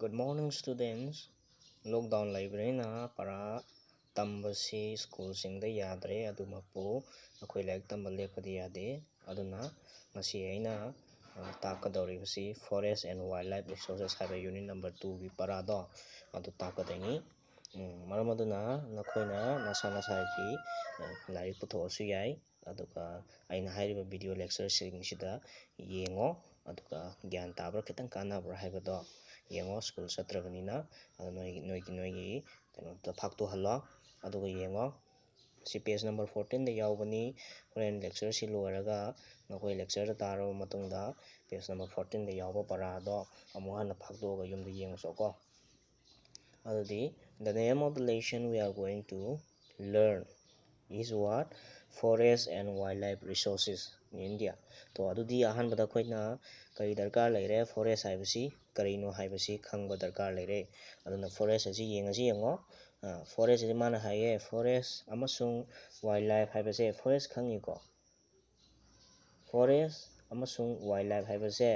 Good morning students lockdown ꯂꯩꯕꯅꯤꯅ ꯄꯔꯥ ꯇꯝꯕꯁꯤ ꯁ꯭ꯀꯨꯜꯁꯤꯡꯗ ꯌꯥꯗ꯭ꯔꯦ ꯑꯗꯨꯃꯛꯄꯨ ꯑꯩꯈꯣꯏ ꯂꯥꯏꯔꯤꯛ ꯇꯝꯕ ꯂꯦꯞꯄꯗꯤ ꯌꯥꯗꯦ ꯑꯗꯨꯅ ꯉꯁꯤ ꯑꯩꯅ ꯇꯥꯛꯀꯗꯧꯔꯤꯕꯁꯤ forest and wildlife resources ꯍꯥꯏꯕ ꯌꯨꯅꯤꯠ ꯅꯝꯕꯔ ꯇꯨꯒꯤ ꯄꯔꯥꯗꯣ ꯑꯗꯨ ꯇꯥꯛꯀꯗꯣꯏꯅꯤ ꯃꯔꯝ ꯑꯗꯨꯅ ꯅꯈꯣꯏꯅ ꯅꯁꯥ ꯅꯁꯥꯒꯤ ꯂꯥꯏꯔꯤꯛ ꯄꯨꯊꯣꯛꯑꯁꯨ ꯌꯥꯏ ꯑꯗꯨꯒ ꯑꯩꯅ ꯍꯥꯏꯔꯤꯕ ꯚꯤꯗꯤꯑꯣ ꯂꯦꯛꯆꯔꯁꯤꯡꯁꯤꯗ ꯌꯦꯡꯉꯣ ꯑꯗꯨꯒ ꯒ꯭ꯌꯥꯟ ꯇꯥꯕ꯭ꯔꯥ ꯈꯤꯇꯪ ꯀꯥꯟꯅꯕ꯭ꯔꯥ ꯍꯥꯏꯕꯗꯣ ꯌꯦꯡꯉꯣ ꯁ꯭ꯀꯨꯜ ꯆꯠꯇ꯭ꯔꯕꯅꯤꯅ ꯑꯗꯣ ꯅꯣꯏꯒꯤ ꯅꯣꯏꯒꯤ ꯅꯣꯏꯒꯤ ꯀꯩꯅꯣꯗꯨꯗ ꯐꯥꯛꯇꯣꯛꯍꯜꯂꯣ ꯑꯗꯨꯒ ꯌꯦꯡꯉꯣ ꯁꯤ ꯄꯦꯖ ꯅꯝꯕꯔ ꯐꯣꯔꯇꯤꯟꯗ ꯌꯥꯎꯕꯅꯤ ꯍꯣꯔꯦꯟ ꯂꯦꯛꯆꯔꯁꯤ ꯂꯣꯏꯔꯒ ꯅꯈꯣꯏ ꯂꯦꯛꯆꯔꯗ ꯇꯥꯔꯕ ꯃꯇꯨꯡꯗ ꯄꯦꯖ ꯅꯝꯕꯔ ꯐꯣꯔꯇꯤꯟꯗ ꯌꯥꯎꯕ ꯄꯔꯥꯗꯣ ꯑꯃꯨꯛ ꯍꯟꯅ ꯐꯥꯛꯇꯣꯛꯑꯒ ꯌꯨꯝꯗ ꯌꯦꯡꯉꯨꯆꯣꯀꯣ ꯑꯗꯨꯗꯤ ꯗ name of the lesson we are going to learn is what forest and wildlife resources in India ꯇꯣ ꯑꯗꯨꯗꯤ ꯑꯍꯥꯟꯕꯗ ꯑꯩꯈꯣꯏꯅ ꯀꯔꯤ ꯗꯔꯀꯥꯔ ꯂꯩꯔꯦ ꯐꯣꯔꯦꯁ ꯍꯥꯏꯕꯁꯤ ꯀꯔꯤꯅꯣ ꯍꯥꯏꯕꯁꯤ ꯈꯪꯕ ꯗꯔꯀꯥꯔ ꯂꯩꯔꯦ ꯑꯗꯨꯅ ꯐꯣꯔꯦꯁ ꯑꯁꯤ ꯌꯦꯡꯉꯁꯤ ꯌꯦꯡꯉꯣ ꯐꯣꯔꯦꯁ ꯑꯁꯤ ꯃꯥꯅ ꯍꯥꯏꯌꯦ ꯐꯣꯔꯦꯁ ꯑꯃꯁꯨꯡ ꯋꯥꯏꯜ ꯂꯥꯏꯐ ꯍꯥꯏꯕꯁꯦ ꯐꯣꯔꯦꯁ ꯈꯪꯉꯤꯀꯣ ꯐꯣꯔꯦꯁ ꯑꯃꯁꯨꯡ ꯋꯥꯏꯜ ꯂꯥꯏꯐ ꯍꯥꯏꯕꯁꯦ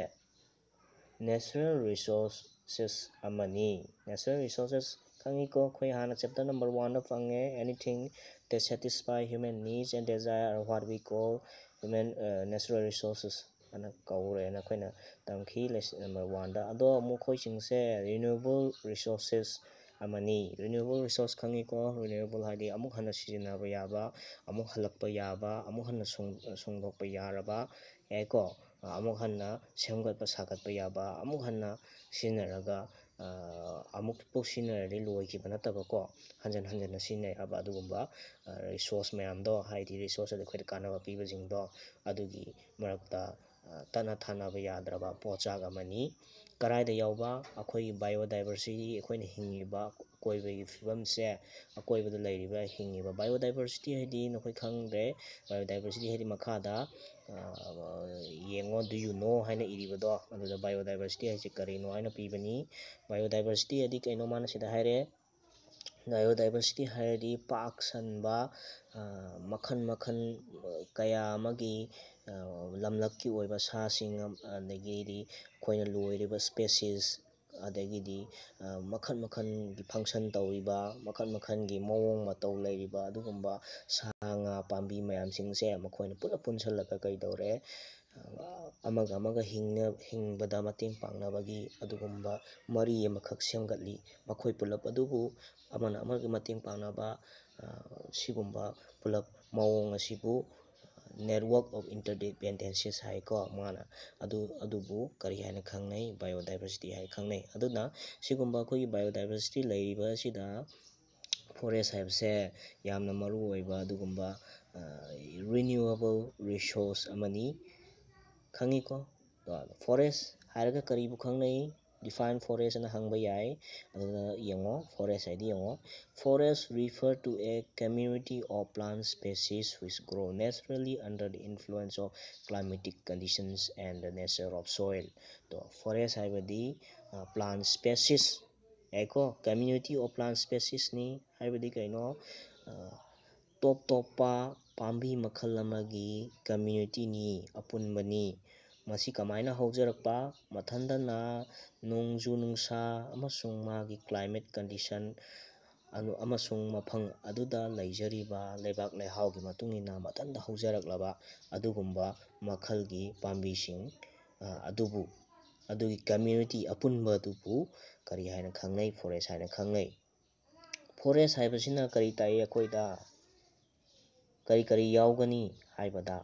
ꯅꯦꯆꯔꯦꯜ ꯔꯤꯁꯣꯔꯁꯦꯁ ꯑꯃꯅꯤ ꯅꯦꯆꯔꯦꯜ ꯔꯤꯁꯣꯔꯁꯦꯁ ꯈꯪꯉꯤꯀꯣ ꯑꯩꯈꯣꯏ ꯍꯥꯟꯅ ꯆꯦꯞꯇꯔ ꯅꯝꯕꯔ ꯋꯥꯟꯗ ꯐꯪꯉꯦ anything that satisfy human needs and desire are what we call human natural resources আন কম কি নম্বৰ ৱান আদে ৰিনুেবোৰ ৰিছৰচেছ আমি ৰিনুেবল ৰিছৰছ খংকুব হয় ক' আমা সমগ আমাক হজিনৰ আমি সি লৈ নত হঞ্ন হঞ্জু চিনেমা ৰিছৰছ মানে ৰিচৰছ কাণ পিট ꯇꯠꯅ ꯊꯥꯅꯕ ꯌꯥꯗ꯭ꯔꯕ ꯄꯣꯠꯆꯥꯛ ꯑꯃꯅꯤ ꯀꯔꯥꯏꯗ ꯌꯥꯎꯕ ꯑꯩꯈꯣꯏꯒꯤ ꯕꯥꯏꯑꯣꯗꯥꯏꯕꯔꯁꯤꯇꯤ ꯑꯩꯈꯣꯏꯅ ꯍꯤꯡꯉꯤꯕ ꯑꯀꯣꯏꯕꯒꯤ ꯐꯤꯕꯝꯁꯦ ꯑꯀꯣꯏꯕꯗ ꯂꯩꯔꯤꯕ ꯍꯤꯡꯉꯤꯕ ꯕꯥꯏꯑꯣꯗꯥꯏꯕꯔꯁꯤꯇꯤ ꯍꯥꯏꯗꯤ ꯅꯈꯣꯏ ꯈꯪꯗ꯭ꯔꯦ ꯕꯥꯏꯑꯣꯗꯥꯏꯕꯔꯁꯤꯇꯤ ꯍꯥꯏꯗꯤ ꯃꯈꯥꯗ ꯌꯦꯡꯉꯣ ꯗꯨ ꯌꯨ ꯅꯣ ꯍꯥꯏꯅ ꯏꯔꯤꯕꯗꯣ ꯑꯗꯨꯗ ꯕꯥꯏꯑꯣꯗꯥꯏꯕꯔꯁꯤꯇꯤ ꯍꯥꯏꯁꯦ ꯀꯔꯤꯅꯣ ꯍꯥꯏꯅ ꯄꯤꯕꯅꯤ ꯕꯥꯏꯑꯣꯗꯥꯏꯕꯔꯁꯤꯇꯤ ꯍꯥꯏꯗꯤ ꯀꯩꯅꯣ ꯃꯥꯅ ꯁꯤꯗ ꯍꯥꯏꯔꯛꯑꯦ ꯕꯥꯏꯑꯣꯗꯥꯏꯕꯔꯁꯤꯇꯤ ꯍꯥꯏꯔꯗꯤ ꯄꯥꯛ ꯁꯟꯕ ꯃꯈꯜ ꯃꯈꯜ ꯀꯌꯥ ꯑꯃꯒꯤ ꯂꯝꯂꯛꯀꯤ ꯑꯣꯏꯕ ꯁꯥꯁꯤꯡ ꯑꯗꯒꯤꯗꯤ ꯑꯩꯈꯣꯏꯅ ꯂꯣꯏꯔꯤꯕ ꯏꯁꯄꯦꯁꯤꯁ ꯑꯗꯒꯤꯗꯤ ꯃꯈꯜ ꯃꯈꯜꯒꯤ ꯐꯪꯁꯟ ꯇꯧꯔꯤꯕ ꯃꯈꯜ ꯃꯈꯜꯒꯤ ꯃꯑꯣꯡ ꯃꯇꯧ ꯂꯩꯔꯤꯕ ꯑꯗꯨꯒꯨꯝꯕ ꯁꯥ ꯉꯥ ꯄꯥꯝꯕꯤ ꯃꯌꯥꯝꯁꯤꯡꯁꯦ ꯃꯈꯣꯏꯅ ꯄꯨꯂꯞ ꯄꯨꯟꯁꯤꯜꯂꯒ ꯀꯩꯗꯧꯔꯦ ꯑꯃꯒ ꯑꯃꯒ ꯍꯤꯡꯕꯗ ꯃꯇꯦꯡ ꯄꯥꯡꯅꯕꯒꯤ ꯑꯗꯨꯒꯨꯝꯕ ꯃꯔꯤ ꯑꯃꯈꯛ ꯁꯦꯝꯒꯠꯂꯤ ꯃꯈꯣꯏ ꯄꯨꯂꯞ ꯑꯗꯨꯕꯨ ꯑꯃꯅ ꯑꯃꯒꯤ ꯃꯇꯦꯡ ꯄꯥꯡꯅꯕ ꯁꯤꯒꯨꯝꯕ ꯄꯨꯂꯞ ꯃꯑꯣꯡ ꯑꯁꯤꯕꯨ ꯅꯦꯠꯋꯥꯛ ꯑꯣꯐ ꯏꯟꯇꯔꯗꯤꯄꯦꯟꯗꯦꯟꯁꯤꯁ ꯍꯥꯏꯀꯣ ꯃꯥꯅ ꯑꯗꯨ ꯑꯗꯨꯕꯨ ꯀꯔꯤ ꯍꯥꯏꯅ ꯈꯪꯅꯩ ꯕꯥꯏꯑꯣꯗꯥꯏꯕꯔꯁꯤꯇꯤ ꯍꯥꯏꯅ ꯈꯪꯅꯩ ꯑꯗꯨꯅ ꯁꯤꯒꯨꯝꯕ ꯑꯩꯈꯣꯏꯒꯤ ꯕꯥꯏꯑꯣꯗꯥꯏꯕꯔꯁꯤꯇꯤ ꯂꯩꯔꯤꯕ ꯑꯁꯤꯗ ꯐꯣꯔꯦꯁ ꯍꯥꯏꯕꯁꯦ ꯌꯥꯝꯅ ꯃꯔꯨꯑꯣꯏꯕ ꯑꯗꯨꯒꯨꯝꯕ ꯔꯤꯅ꯭ꯌꯨꯋꯦꯕꯜ ꯔꯤꯁꯣꯔꯁ ꯑꯃꯅꯤ ꯈꯪꯉꯤꯀꯣ ꯐꯣꯔꯦꯁ ꯍꯥꯏꯔꯒ ꯀꯔꯤꯕꯨ ꯈꯪꯅꯩ define forest and hangbai ai uh, yango forest ai yango forest refer to a community of plant species which grow naturally under the influence of climatic conditions and the nature of soil So forest hai badi uh, plant species aiko community of plant species ni hai badi kaino uh, top top pambi makhal amagi community ni bani. ꯃꯁꯤ ꯀꯃꯥꯏꯅ ꯍꯧꯖꯔꯛꯄ ꯃꯊꯟꯇꯅ ꯅꯣꯡꯖꯨ ꯅꯨꯡꯁꯥ ꯑꯃꯁꯨꯡ ꯃꯥꯒꯤ climate condition ꯑꯃꯁꯨꯡ ꯃꯐꯝ ꯑꯗꯨꯗ ꯂꯩꯖꯔꯤꯕ ꯂꯩꯕꯥꯛ ꯂꯩꯍꯥꯎꯒꯤ ꯃꯇꯨꯡ ꯏꯟꯅ ꯃꯊꯟꯇ ꯍꯧꯖꯔꯛꯂꯕ ꯑꯗꯨꯒꯨꯝꯕ ꯃꯈꯜꯒꯤ ꯄꯥꯝꯕꯤꯁꯤꯡ ꯑꯗꯨꯕꯨ ꯑꯗꯨꯒꯤ ꯀꯝꯃ꯭ꯌꯨꯅꯤꯇꯤ ꯑꯄꯨꯟꯕ ꯑꯗꯨꯕꯨ ꯀꯔꯤ ꯍꯥꯏꯅ ꯈꯪꯅꯩ ꯐꯣꯔꯦꯁ ꯍꯥꯏꯅ ꯈꯪꯅꯩ ꯐꯣꯔꯦꯁ ꯍꯥꯏꯕꯁꯤꯅ ꯀꯔꯤ ꯇꯥꯛꯏ ꯑꯩꯈꯣꯏꯗ ꯀꯔꯤ ꯀꯔꯤ ꯌꯥꯎꯒꯅꯤ ꯍꯥꯏꯕꯗ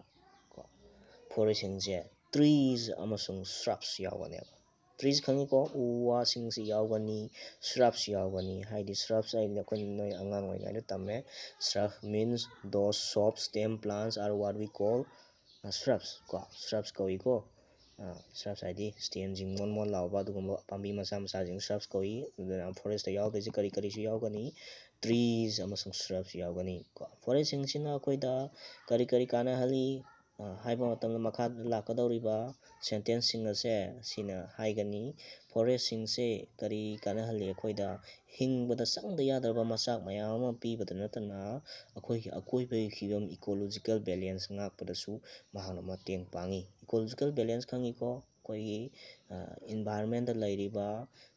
ꯐꯣꯔꯦꯁꯁꯤꯡꯁꯦ ꯇ꯭ꯔꯤꯁ ꯑꯃꯁꯨꯡ ꯁ꯭ꯔꯕꯁ ꯌꯥꯎꯒꯅꯦꯕ ꯇ꯭ꯔꯤꯁ ꯈꯪꯉꯤꯀꯣ ꯎ ꯋꯥꯁꯤꯡꯁꯤ ꯌꯥꯎꯒꯅꯤ ꯁ꯭ꯔꯕꯁ ꯌꯥꯎꯒꯅꯤ ꯍꯥꯏꯗꯤ ꯁ꯭ꯔꯕꯁ ꯍꯥꯏꯗꯤ ꯑꯩꯈꯣꯏꯅ ꯅꯣꯏ ꯑꯉꯥꯡ ꯑꯣꯏꯔꯤꯉꯩꯗ ꯇꯝꯃꯦ ꯁ꯭ꯔꯕ ꯃꯤꯟꯁ ꯗꯣꯁ ꯁꯣꯞ stem plants are what we call ꯁ꯭ꯔꯕꯁ ꯀꯣ ꯁ꯭ꯔꯕꯁ ꯀꯧꯏꯀꯣ ꯁ꯭ꯔꯕꯁ ꯍꯥꯏꯗꯤ ꯏꯁꯇꯦꯝꯁꯤꯡ ꯃꯣꯟ ꯃꯣꯟ ꯂꯥꯎꯕ ꯑꯗꯨꯒꯨꯝꯕ ꯄꯥꯝꯕꯤ ꯃꯆꯥ ꯃꯆꯥꯁꯤꯡ ꯁ꯭ꯔꯕꯁ ꯀꯧꯏ ꯑꯗꯨꯅ ꯐꯣꯔꯦꯁꯇ ꯌꯥꯎꯗꯣꯏꯁꯤ ꯀꯔꯤ ꯀꯔꯤꯁꯨ ꯌꯥꯎꯒꯅꯤ ꯇ꯭ꯔꯤꯁ ꯑꯃꯁꯨꯡ ꯁ꯭ꯔꯕꯁ ꯌꯥꯎꯒꯅꯤ ꯀꯣ ꯐꯣꯔꯦꯁꯁꯤꯡꯁꯤꯅ ꯑꯩꯈꯣꯏꯗ ꯀꯔꯤ ꯀꯔꯤ ꯀꯥꯟꯅꯍꯜꯂꯤ ꯍꯥꯏꯕ ꯃꯇꯝꯗ ꯃꯈꯥꯗ ꯂꯥꯛꯀꯗꯧꯔꯤꯕ ꯁꯦꯟꯇꯦꯟꯁꯁꯤꯡ ꯑꯁꯦ ꯁꯤꯅ ꯍꯥꯏꯒꯅꯤ ꯐꯣꯔꯦꯁꯁꯤꯡꯁꯦ ꯀꯔꯤ ꯀꯥꯟꯅꯍꯜꯂꯤ ꯑꯩꯈꯣꯏꯗ ꯍꯤꯡꯕꯗ ꯆꯪꯗ ꯌꯥꯗ꯭ꯔꯕ ꯃꯆꯥꯛ ꯃꯌꯥꯝ ꯑꯃ ꯄꯤꯕꯇ ꯅꯠꯇꯅ ꯑꯩꯈꯣꯏꯒꯤ ꯑꯀꯣꯏꯕꯒꯤ ꯐꯤꯕꯝ ꯏꯀꯣꯂꯣꯖꯤꯀꯦꯜ ꯕꯦꯂꯦꯟꯁ ꯉꯥꯛꯄꯗꯁꯨ ꯃꯍꯥꯛꯅ ꯃꯇꯦꯡ ꯄꯥꯡꯉꯤ ꯏꯀꯣꯂꯣꯖꯤꯀꯦꯜ ꯕꯦꯂꯦꯟꯁ ꯈꯪꯉꯤꯀꯣ ꯑꯩꯈꯣꯏꯒꯤ ꯏꯟꯚꯥꯏꯔꯣꯟꯃꯦꯟꯗ ꯂꯩꯔꯤꯕ